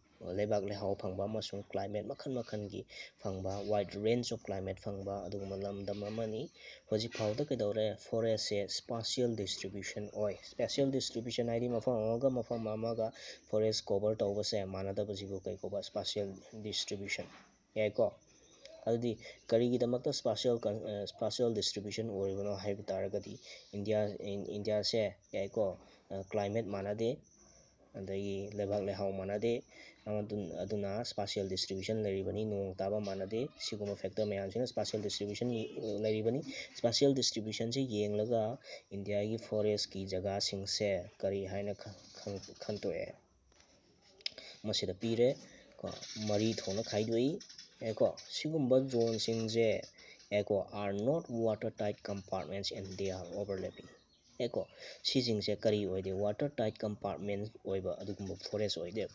ꯂꯩꯕꯥꯛ ꯂꯩꯍꯥꯎ ꯐꯪꯕ ꯑꯃꯁꯨꯡ ꯀ꯭ꯂꯥꯏꯃꯦꯠ ꯃꯈꯜ ꯃꯈꯜꯒꯤ ꯐꯪꯕ ꯋꯥꯏꯠ ꯔꯦꯟꯖ ꯑꯣꯐ ꯀ꯭ꯂꯥꯏꯃꯦꯠ ꯐꯪꯕ ꯑꯗꯨꯒꯨꯝꯕ ꯂꯝꯗꯝ ꯑꯃꯅꯤ ꯍꯧꯖꯤꯛ ꯐꯥꯎꯗ ꯀꯩꯗꯧꯔꯦ ꯐꯣꯔꯦꯁꯁꯦ ꯏꯁꯄꯥꯁꯤꯌꯦꯜ ꯗꯤꯁꯇ꯭ꯔꯤꯕ꯭ꯌꯨꯁꯟ ꯑꯣꯏ ꯏꯁꯄꯦꯁꯤꯌꯦꯜ ꯗꯤꯁꯇ꯭ꯔꯤꯕ꯭ꯌꯨꯁꯟ ꯍꯥꯏꯗꯤ ꯃꯐꯝ ꯑꯃꯒ ꯃꯐꯝ ꯑꯃꯒ ꯐꯣꯔꯦꯁ ꯀꯣꯕꯔ ꯇꯧꯕꯁꯦ ꯃꯥꯟꯅꯗꯕꯁꯤꯕꯨ ꯀꯩ ꯀꯧꯕ ꯏꯁꯄꯥꯁꯤꯌꯦꯜ ꯗꯤꯁꯇ꯭ꯔꯤꯕ꯭ꯌꯨꯁꯟ ꯌꯥꯏꯀꯣ ꯑꯗꯨꯗꯤ ꯀꯔꯤꯒꯤꯗꯃꯛꯇ ꯏꯁꯄꯥꯁꯤꯌꯦꯜ ꯏꯁꯄꯥꯁꯤꯌꯦꯜ ꯗꯤꯁꯇ꯭ꯔꯤꯕ꯭ꯌꯨꯁꯟ ꯑꯣꯏꯔꯤꯕꯅꯣ ꯍꯥꯏꯕ ꯇꯥꯔꯒꯗꯤ ꯏꯟꯗꯤꯌꯥ ꯏꯟꯗꯤꯌꯥꯁꯦ ꯌꯥꯏꯀꯣ ꯀ꯭ꯂꯥꯏꯃꯦꯠ ꯃꯥꯟꯅꯗꯦ ꯑꯗꯒꯤ ꯂꯩꯕꯥꯛ ꯂꯩꯍꯥꯎ ꯃꯥꯟꯅꯗꯦ स्पाशियल डिस्ट्रीब्यूशन नोताब मानदे फैक्टर मैं स्पाशियल डिस्ट्रीब्यूशन लेरीबनी स्पाशियल डिस्ट्रीब्यूशन से येगा इंडिया की फॉरेस्ट की जगह से करी है खनोए मसीद पीरे को मरी थोड़ा खाई एको सिगुब जोन से eco are not water tight compartments and they are overlapping eco सिंह से करी वाटर टाइट कंपार्टमेंट होगा फॉरेस्ट हो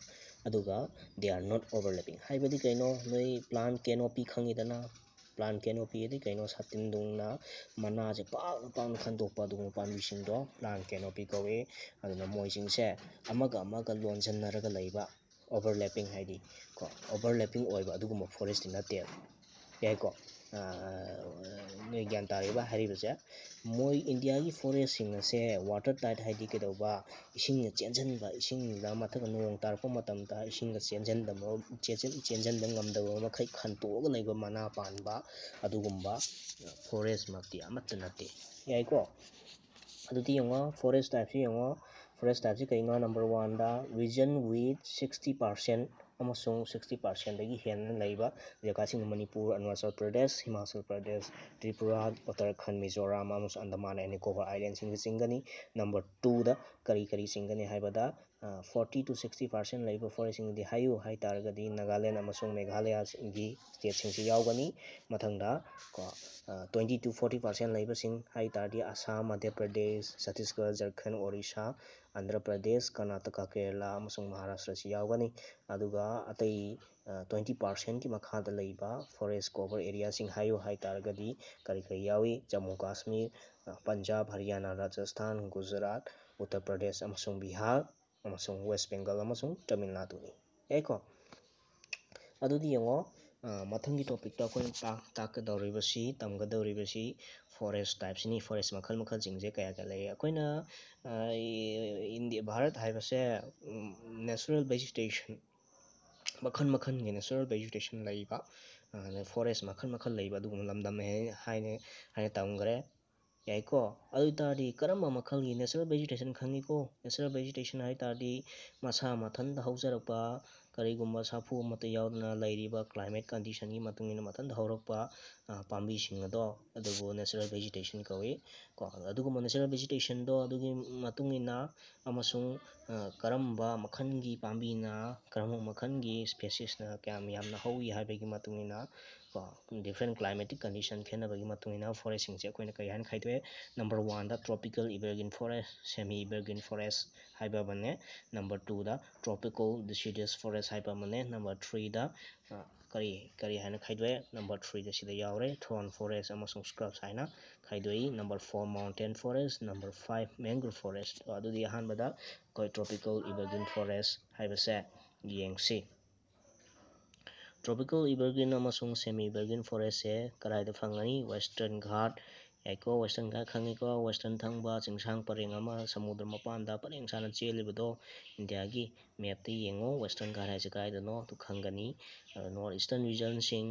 ꯑꯗꯨꯒ ꯗꯦ ꯑꯥꯔ ꯅꯣꯠ ꯑꯣꯕꯔꯂꯦꯞꯄꯤꯡ ꯍꯥꯏꯕꯗꯤ ꯀꯩꯅꯣ ꯅꯣꯏ ꯄ꯭ꯂꯥꯟ ꯀꯦꯅꯣꯄꯤ ꯈꯪꯉꯤꯗꯅ ꯄ꯭ꯂꯥꯟ ꯀꯦꯅꯣꯄꯤ ꯍꯥꯏꯗꯤ ꯀꯩꯅꯣ ꯁꯥꯇꯤꯟꯗꯧꯅ ꯃꯅꯥꯁꯦ ꯄꯥꯛꯅ ꯄꯥꯛꯅ ꯈꯟꯗꯣꯛꯄ ꯑꯗꯨꯒꯨꯝꯕ ꯄꯥꯝꯕꯤꯁꯤꯡꯗꯣ ꯄ꯭ꯂꯥꯟ ꯀꯦꯅꯣꯄꯤ ꯀꯧꯏ ꯑꯗꯨꯅ ꯃꯣꯏꯁꯤꯡꯁꯦ ꯑꯃꯒ ꯑꯃꯒ ꯂꯣꯟꯁꯤꯟꯅꯔꯒ ꯂꯩꯕ ꯑꯣꯕꯔꯂꯦꯞꯄꯤꯡ ꯍꯥꯏꯗꯤ ꯀꯣ ꯑꯣꯕꯔꯂꯦꯞꯄꯤꯡ ꯑꯣꯏꯕ ꯑꯗꯨꯒꯨꯝꯕ ꯐꯣꯔꯦꯁꯇꯤ ꯅꯠꯇꯦꯕ ꯌꯥꯏꯀꯣ ꯒ꯭ꯌꯥꯟ ꯇꯥꯔꯤꯕ ꯍꯥꯏꯔꯤꯕꯁꯦ ꯃꯣꯏ ꯏꯟꯗꯤꯌꯥꯒꯤ ꯐꯣꯔꯦꯁꯁꯤꯡ ꯑꯁꯦ ꯋꯥꯇꯔ ꯇꯥꯏꯠ ꯍꯥꯏꯗꯤ ꯀꯩꯗꯧꯕ ꯏꯁꯤꯡꯅ ꯆꯦꯟꯁꯤꯟꯕ ꯏꯁꯤꯡꯗ ꯃꯊꯛꯇ ꯅꯣꯡ ꯇꯥꯔꯛꯄ ꯃꯇꯝꯗ ꯏꯁꯤꯡꯅ ꯆꯦꯟꯁꯤꯟꯗꯕ ꯆꯦꯟꯁꯤꯟꯕ ꯉꯝꯗꯕ ꯃꯈꯩ ꯈꯟꯇꯣꯛꯑꯒ ꯂꯩꯕ ꯃꯅꯥ ꯄꯥꯟꯕ ꯑꯗꯨꯒꯨꯝꯕ ꯐꯣꯔꯦꯁꯃꯛꯇꯤ ꯑꯃꯠꯇ ꯅꯠꯇꯦ ꯌꯥꯏꯀꯣ ꯑꯗꯨꯗꯤ ꯌꯦꯡꯉꯣ ꯐꯣꯔꯦꯁ ꯇꯥꯏꯞꯁꯤ ꯌꯦꯡꯉꯣ ꯐꯥꯔꯁ ꯇꯥꯏꯞꯁꯤ ꯀꯔꯤꯅꯣ ꯅꯝꯕꯔ ꯋꯥꯟꯗ ꯔꯤꯖꯟ ꯋꯤꯠ ꯁꯤꯛꯁꯇꯤ ꯄꯥꯔꯁꯦꯟ ꯑꯃꯁꯨꯡ ꯁꯤꯛꯁꯇꯤ ꯄꯥꯔꯁꯦꯟꯗꯒꯤ ꯍꯦꯟꯅ ꯂꯩꯕ ꯖꯒꯥꯁꯤꯡꯅ ꯃꯅꯤꯄꯨꯔ ꯑꯔꯨꯅꯥꯆꯜ ꯄ꯭ꯔꯗꯦꯁ ꯍꯤꯃꯥꯆꯜ ꯄ꯭ꯔꯗꯦꯁ ꯇ꯭ꯔꯤꯄꯨꯔꯥ ꯎꯇꯔꯈꯟ ꯃꯤꯖꯣꯔꯥꯝ ꯑꯃꯁꯨꯡ ꯑꯟꯗꯃꯥꯟ ꯑꯦꯟ ꯅꯤꯀꯣꯕꯥꯔ ꯑꯥꯏꯂꯦꯟꯁꯤꯡꯗ ꯆꯤꯡꯒꯅꯤ ꯅꯝꯕꯔ ꯇꯨꯗ ꯀꯔꯤ ꯀꯔꯤ ꯆꯤꯡꯒꯅꯤ ꯍꯥꯏꯕꯗ ꯐꯣꯔꯇꯤ ꯇꯨ ꯁꯤꯛꯁꯇꯤ ꯄꯥꯔꯁꯦꯟ ꯂꯩꯕ ꯐꯣꯔꯦꯁꯁꯤꯡꯗꯤ ꯍꯥꯏꯌꯨ ꯍꯥꯏ ꯇꯥꯔꯒꯗꯤ ꯅꯥꯒꯥꯂꯦꯟ ꯑꯃꯁꯨꯡ ꯃꯦꯘꯥꯂꯌꯥꯒꯤ ꯏꯁꯇꯦꯠꯁꯤꯡꯁꯤ ꯌꯥꯎꯒꯅꯤ ꯃꯊꯪꯗ ꯀꯣ ꯇ꯭ꯋꯦꯟꯇꯤ ꯇꯨ ꯐꯣꯔꯇꯤ ꯄꯥꯔꯁꯦꯟ ꯂꯩꯕꯁꯤꯡ ꯍꯥꯏ ꯇꯥꯔꯗꯤ ꯑꯁꯥꯝ ꯃꯙ꯭ꯌ ꯄ꯭ꯔꯗꯦꯁ ꯆꯇꯤꯁꯒꯔ ꯖꯔꯈꯟ ꯑꯣꯔꯤꯁꯥ ꯑꯟꯗ꯭ꯔ ꯄ꯭ꯔꯗꯦꯁ ꯀꯔꯅꯥꯇꯀꯥ ꯀꯦꯔꯂꯥ ꯑꯃꯁꯨꯡ ꯃꯍꯥꯔꯥꯁꯇ꯭ꯔꯁꯤ ꯌꯥꯎꯒꯅꯤ ꯑꯗꯨꯒ ꯑꯇꯩ ꯇ꯭ꯋꯦꯟꯇꯤ ꯄꯥꯔꯁꯦꯟꯒꯤ ꯃꯈꯥꯗ ꯂꯩꯕ ꯐꯣꯔꯦꯁ ꯀꯣꯕꯔ ꯑꯦꯔꯤꯌꯥꯁꯤꯡ ꯍꯥꯏꯌꯨ ꯍꯥꯏ ꯇꯥꯔꯒꯗꯤ ꯀꯔꯤ ꯀꯔꯤ ꯌꯥꯎꯏ ꯖꯃꯨ ꯀꯥꯁꯃꯤꯔ ꯄꯟꯖꯥꯕ ꯍꯔꯤꯌꯥꯅꯥ ꯔꯥꯖꯁꯊꯥꯟ ꯒꯨꯖꯔꯥꯠ ꯎꯇꯔ ꯄ꯭ꯔꯗꯦꯁ ꯑꯃꯁꯨꯡ ꯕꯤꯍꯥꯔ ꯑꯃꯁꯨꯡ ꯋꯦꯁ ꯕꯦꯡꯒꯜ ꯑꯃꯁꯨꯡ ꯇꯥꯃꯤꯜ ꯅꯥꯗꯨꯅꯤ ꯌꯥꯏꯀꯣ ꯑꯗꯨꯗꯤ ꯌꯦꯡꯉꯣ ꯃꯊꯪꯒꯤ ꯇꯣꯄꯤꯛꯇ ꯑꯩꯈꯣꯏꯅ ꯇꯥꯛꯀꯗꯧꯔꯤꯕꯁꯤ ꯇꯝꯒꯗꯧꯔꯤꯕꯁꯤ ꯐꯣꯔꯦꯁ ꯇꯥꯏꯞꯁꯤꯅꯤ ꯐꯣꯔꯦꯁ ꯃꯈꯜ ꯃꯈꯜꯁꯤꯡꯁꯦ ꯀꯌꯥ ꯀꯌꯥ ꯂꯩ ꯑꯩꯈꯣꯏꯅ ꯏꯟꯗꯤꯌꯥ ꯚꯥꯔꯠ ꯍꯥꯏꯕꯁꯦ ꯅꯦꯆꯔꯦꯜ ꯚꯦꯖꯤꯇꯦꯁꯟ ꯃꯈꯜ ꯃꯈꯜꯒꯤ ꯅꯦꯆꯔꯦꯜ ꯚꯦꯖꯤꯇꯦꯁꯟ ꯂꯩꯕ ꯐꯣꯔꯦꯁ ꯃꯈꯜ ꯃꯈꯜ ꯂꯩꯕ ꯑꯗꯨꯒꯨꯝꯕ ꯂꯝꯗꯝꯅꯦ ꯍꯥꯏꯅ ꯍꯥꯏꯅ ꯇꯝꯈ꯭ꯔꯦ ꯌꯥꯏꯀꯣ ꯑꯗꯨ ꯑꯣꯏꯇꯥꯔꯗꯤ ꯀꯔꯝꯕ ꯃꯈꯜꯒꯤ ꯅꯦꯆꯔꯦꯜ ꯚꯦꯖꯤꯇꯦꯁꯟ ꯈꯪꯉꯤꯀꯣ ꯅꯦꯆꯔꯦꯜ ꯚꯦꯖꯤꯇꯦꯁꯟ ꯍꯥꯏ ꯇꯥꯔꯗꯤ ꯃꯁꯥ ꯃꯊꯟꯇ ꯍꯧꯖꯔꯛꯄ ꯀꯔꯤꯒꯨꯝꯕ ꯁꯥꯐꯨ ꯑꯃꯠꯇ ꯌꯥꯎꯗꯅ ꯂꯩꯔꯤꯕ ꯀ꯭ꯂꯥꯏꯃꯦꯠ ꯀꯟꯗꯤꯁꯟꯒꯤ ꯃꯇꯨꯡꯏꯟꯅ ꯃꯊꯟꯇ ꯍꯧꯔꯛꯄ ꯄꯥꯝꯕꯤꯁꯤꯡ ꯑꯗꯣ ꯑꯗꯨꯕꯨ ꯅꯦꯆꯔꯦꯜ ꯚꯦꯖꯤꯇꯦꯁꯟ ꯀꯧꯏ ꯀꯣ ꯑꯗꯨꯒꯨꯝꯕ ꯅꯦꯆꯔꯦꯜ ꯚꯦꯖꯤꯇꯦꯁꯟꯗꯣ ꯑꯗꯨꯒꯤ ꯃꯇꯨꯡꯏꯟꯅ ꯑꯃꯁꯨꯡ ꯀꯔꯝꯕ ꯃꯈꯜꯒꯤ ꯄꯥꯝꯕꯤꯅ ꯀꯔꯝꯕ ꯃꯈꯜꯒꯤ ꯏꯁꯄꯦꯁꯤꯁꯅ ꯀꯌꯥꯝ ꯌꯥꯝꯅ ꯍꯧꯏ ꯍꯥꯏꯕꯒꯤ ꯃꯇꯨꯡꯏꯟꯅ ꯀꯣ ꯗꯤꯐ꯭ꯔꯦꯟ ꯀ꯭ꯂꯥꯏꯃꯦꯇꯤꯛ ꯀꯟꯗꯤꯁꯟ ꯈꯦꯠꯅꯕꯒꯤ ꯃꯇꯨꯡ ꯏꯟꯅ ꯐꯣꯔꯦꯁꯁꯤꯡꯁꯦ ꯑꯩꯈꯣꯏꯅ ꯀꯔꯤ ꯍꯥꯏꯅ ꯈꯥꯏꯗꯣꯛꯑꯦ ꯅꯝꯕꯔ ꯋꯥꯟꯗ tropical evergreen forest semi evergreen forest ꯍꯥꯏꯕ ꯑꯃꯅꯦ ꯅꯝꯕꯔ ꯇꯨꯗ ꯇ꯭ꯔꯣꯄꯤꯀꯦꯜ ꯗꯤꯁꯤꯗꯤꯌꯁ ꯐꯣꯔꯦꯁ ꯍꯥꯏꯕ ꯑꯃꯅꯦ ꯅꯝꯕꯔ ꯊ꯭ꯔꯤꯗ ꯀꯔꯤ ꯀꯔꯤ ꯍꯥꯏꯅ ꯈꯥꯏꯗꯣꯛꯑꯦ ꯅꯝꯕꯔ ꯊ꯭ꯔꯤꯗ ꯁꯤꯗ ꯌꯥꯎꯔꯦ ꯊ꯭ꯔꯣꯟ ꯐꯣꯔꯦꯁ ꯑꯃꯁꯨꯡ ꯏꯁꯀ꯭ꯔꯞꯁ ꯍꯥꯏꯅ ꯈꯥꯏꯗꯣꯛꯏ number four mountain forest number five mangrove forest ꯑꯗꯨꯗꯤ ꯑꯍꯥꯟꯕꯗ ꯑꯩꯈꯣꯏ ꯇ꯭ꯔꯣꯄꯤꯀꯦꯜ ꯏꯕꯔꯒ꯭ꯔꯤꯟ ꯐꯣꯔꯦꯁ ꯍꯥꯏꯕꯁꯦ ꯌꯦꯡꯁꯤ ꯇ꯭ꯔꯣꯄꯤꯀꯦꯜ ꯏꯕꯔꯒ꯭ꯔꯤꯟ ꯑꯃꯁꯨꯡ ꯁꯦꯃꯤ ꯏꯕꯔꯒ꯭ꯔꯤꯟ ꯐꯣꯔꯦꯁꯁꯦ ꯀꯗꯥꯏꯗ ꯐꯪꯒꯅꯤ ꯋꯦꯁꯇꯔꯟ ꯘꯥꯠ ꯌꯥꯏꯀꯣ ꯋꯦꯁꯇꯔꯟ ꯘꯥꯠ ꯈꯪꯉꯤꯀꯣ ꯋꯦꯁꯇꯔꯟ ꯊꯪꯕ ꯆꯤꯡꯁꯥꯡ ꯄꯔꯦꯡ ꯑꯃ ꯁꯃꯨꯗ꯭ꯔ ꯃꯄꯥꯟꯗ ꯄꯔꯦꯡ ꯁꯥꯅ ꯆꯦꯜꯂꯤꯕꯗꯣ ꯏꯟꯗꯤꯌꯥꯒꯤ ꯃꯦꯞꯇ ꯌꯦꯡꯉꯣ ꯋꯦꯁꯇꯔꯟ ꯘꯥꯠ ꯍꯥꯏꯁꯦ ꯀꯗꯥꯏꯗꯅꯣ ꯑꯗꯨ ꯈꯪꯒꯅꯤ ꯑꯗꯣ ꯅꯣꯔꯠ ꯏꯁꯇꯔꯟ ꯔꯤꯖꯟꯁꯤꯡ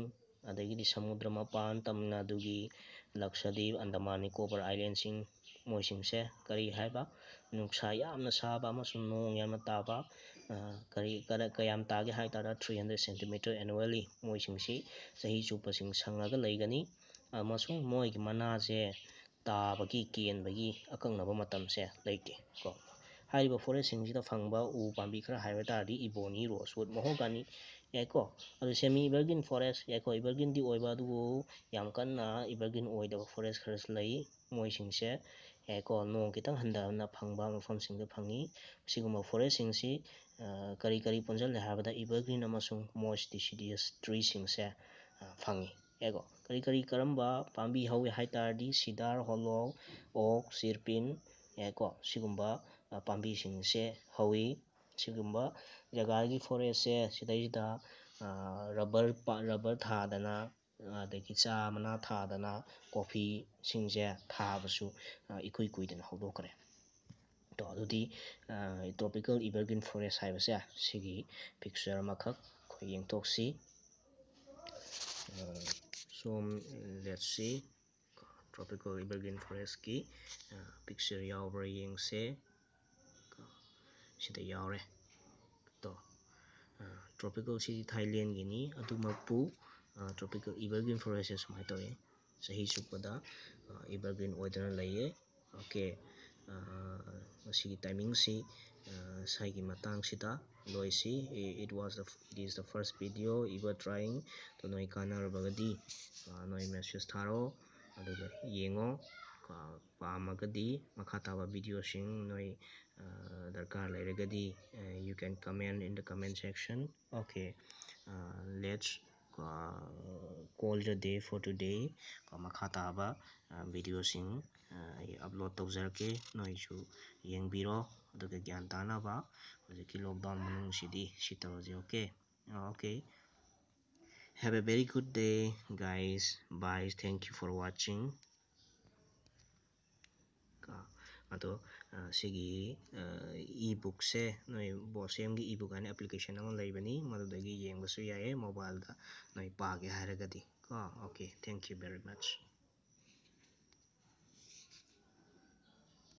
ꯑꯗꯒꯤꯗꯤ ꯁꯃꯨꯗ꯭ꯔ ꯃꯄꯥꯟ ꯇꯥꯃꯤꯜ ꯅꯥꯗꯨꯒꯤ ꯂꯛꯁꯗꯤꯞ ꯑꯟꯗꯃꯥꯟ ꯅꯤꯀꯣꯕꯥꯔ ꯑꯥꯏꯂꯦꯟꯁꯤꯡ ꯃꯣꯏꯁꯤꯡꯁꯦ ꯀꯔꯤ ꯍꯥꯏꯕ ꯅꯨꯡꯁꯥ ꯌꯥꯝꯅ ꯁꯥꯕ ꯑꯃꯁꯨꯡ ꯅꯣꯡ ꯌꯥꯝꯅ ꯇꯥꯕ ꯀꯔꯤ ꯀꯌꯥꯝ ꯇꯥꯒꯦ ꯍꯥꯏ ꯇꯥꯔ ꯊ꯭ꯔꯤ ꯍꯟꯗ꯭ꯔꯦꯠ ꯁꯦꯟꯇꯤꯃꯤꯇꯔ ꯑꯦꯅꯨꯋꯦꯜꯂꯤ ꯃꯣꯏꯁꯤꯡꯁꯤ ꯆꯍꯤ ꯆꯨꯞꯄꯁꯤꯡ ꯁꯪꯉꯒ ꯂꯩꯒꯅꯤ ꯑꯃꯁꯨꯡ ꯃꯣꯏꯒꯤ ꯃꯅꯥꯁꯦ ꯇꯥꯕꯒꯤ ꯀꯦꯟꯕꯒꯤ ꯑꯀꯛꯅꯕ ꯃꯇꯝꯁꯦ ꯂꯩꯇꯦ ꯀꯣ ꯍꯥꯏꯔꯤꯕ ꯐꯣꯔꯦꯁꯁꯤꯡꯁꯤꯗ ꯐꯪꯕ ꯎ ꯄꯥꯝꯕꯤ ꯈꯔ ꯍꯥꯏꯕ ꯇꯥꯔꯗꯤ ꯏꯕꯣꯅꯤ ꯔꯣꯁꯋꯨꯠ ꯃꯍꯣꯒꯅꯤ ꯌꯥꯏꯀꯣ ꯑꯗꯨ ꯁꯦꯃꯤ ꯏꯕꯔꯒ꯭ꯔꯤꯟ ꯐꯣꯔꯦꯁ ꯌꯥꯏꯀꯣ ꯏꯕꯔꯒ꯭ꯔꯤꯟꯗꯤ ꯑꯣꯏꯕ ꯑꯗꯨꯕꯨ ꯌꯥꯝ ꯀꯟꯅ ꯏꯕꯔꯒ꯭ꯔꯤꯟ ꯑꯣꯏꯗꯕ ꯐꯣꯔꯦꯁ ꯈꯔꯁꯨ ꯂꯩ ꯃꯣꯏꯁꯤꯡꯁꯦ ꯌꯥꯏꯀꯣ ꯅꯣꯡ ꯈꯤꯇꯪ ꯍꯟꯊꯅ ꯐꯪꯕ ꯃꯐꯝꯁꯤꯡꯗ ꯐꯪꯉꯤ ꯁꯤꯒꯨꯝꯕ ꯐꯣꯔꯦꯁꯁꯤꯡꯁꯤ ꯀꯔꯤ ꯀꯔꯤ ꯄꯨꯟꯁꯤꯜꯂꯦ ꯍꯥꯏꯕꯗ ꯏꯕꯔꯒ꯭ꯔꯤꯟ ꯑꯃꯁꯨꯡ ꯃꯣꯁ ꯗꯤꯁꯤꯗꯤꯌꯁ ꯇ꯭ꯔꯤꯁꯤꯡꯁꯦ ꯐꯪꯉꯤ ꯌꯥꯏꯀꯣ ꯀꯔꯤ ꯀꯔꯤ ꯀꯔꯝꯕ ꯄꯥꯝꯕꯤ ꯍꯧꯋꯦ ꯍꯥꯏ ꯇꯥꯔꯗꯤ ꯁꯤꯗꯥꯔ ꯍꯣꯂꯣꯡ ꯑꯣꯛ ꯁꯤꯔꯄꯤꯟ ꯑꯦꯀꯣ ꯁꯤꯒꯨꯝꯕ ꯄꯥꯝꯕꯤꯁꯤꯡꯁꯦ ꯍꯧꯋꯤ ꯁꯤꯒꯨꯝꯕ ꯖꯒꯥꯒꯤ ꯐꯣꯔꯦꯁꯁꯦ ꯁꯤꯗꯩꯁꯤꯗ ꯔꯕꯔ ꯊꯥꯗꯅ ꯑꯗꯒꯤ ꯆꯥ ꯃꯅꯥ ꯊꯥꯗꯅ ꯀꯣꯐꯤꯁꯤꯡꯁꯦ ꯊꯥꯕꯁꯨ ꯏꯀꯨꯏ ꯀꯨꯏꯗꯅ ꯍꯧꯗꯣꯛꯈ꯭ꯔꯦ tropical evergreen forest hai bas ya sigi picture makak ko yeng tok si so let's see tropical evergreen forest ki picture yaw ra yeng se sida ya re to tropical city thailand gini adumapu tropical evergreen forest is mai to ye sahi chukoda evergreen lai laye okay ꯃꯁꯤꯒꯤ ꯇꯥꯏꯃꯤꯡꯁꯤ ꯁ꯭ꯋꯥꯏꯒꯤ ꯃꯇꯥꯡꯁꯤꯗ ꯂꯣꯏꯁꯤ it ꯋꯥꯁ it is ꯗ first video ꯏꯕꯔ trying ꯑꯗꯣ ꯅꯣꯏ ꯀꯥꯟꯅꯔꯕꯒꯗꯤ ꯅꯣꯏ message ꯊꯥꯔꯛꯑꯣ ꯑꯗꯨꯒ ꯌꯦꯡꯉꯣ ꯄꯥꯝꯃꯒꯗꯤ ꯃꯈꯥ ꯇꯥꯕ ꯚꯤꯗꯤꯑꯣꯁꯤꯡ ꯅꯣꯏ ꯗꯔꯀꯥꯔ ꯂꯩꯔꯒꯗꯤ ꯌꯨ ꯀꯦꯟ comment in the comment section okay let's call the day for ꯇꯨꯗꯦ ꯃꯈꯥ ꯇꯥꯕ ꯚꯤꯗꯤꯑꯣꯁꯤꯡ ꯑꯩ ꯑꯞꯂꯣꯠ ꯇꯧꯖꯔꯛꯀꯦ ꯅꯣꯏꯁꯨ ꯌꯦꯡꯕꯤꯔꯣ ꯑꯗꯨꯒ ꯒ꯭ꯌꯥꯟ ꯇꯥꯅꯕ ꯍꯧꯖꯤꯛꯀꯤ ꯂꯣꯛꯗꯥꯎꯟ ꯃꯅꯨꯡꯁꯤꯗꯤ ꯁꯤ ꯇꯧꯔꯁꯤ ꯑꯣꯀꯦ ꯑꯣꯀꯦ ꯍꯦꯞ ꯑꯦ very good day guys bye thank you for watching ꯑꯗꯣ ꯁꯤꯒꯤ ꯏ ꯕꯨꯛꯁꯦ ꯅꯣꯏ ꯕꯣꯁ ꯑꯦꯝꯒꯤ ꯏ ꯕꯨꯛ ꯍꯥꯏꯅ ꯑꯦꯄ꯭ꯂꯤꯀꯦꯁꯟ ꯑꯃ ꯂꯩꯕꯅꯤ ꯃꯗꯨꯗꯒꯤ ꯌꯦꯡꯕꯁꯨ ꯌꯥꯏꯌꯦ ꯃꯣꯕꯥꯏꯜꯗ ꯅꯣꯏ ꯄꯥꯒꯦ ꯍꯥꯏꯔꯒꯗꯤ ꯀꯣ ꯑꯣꯀꯦ ꯊꯦꯡꯛ ꯌꯨ ꯚꯦꯔꯤ ꯃꯁ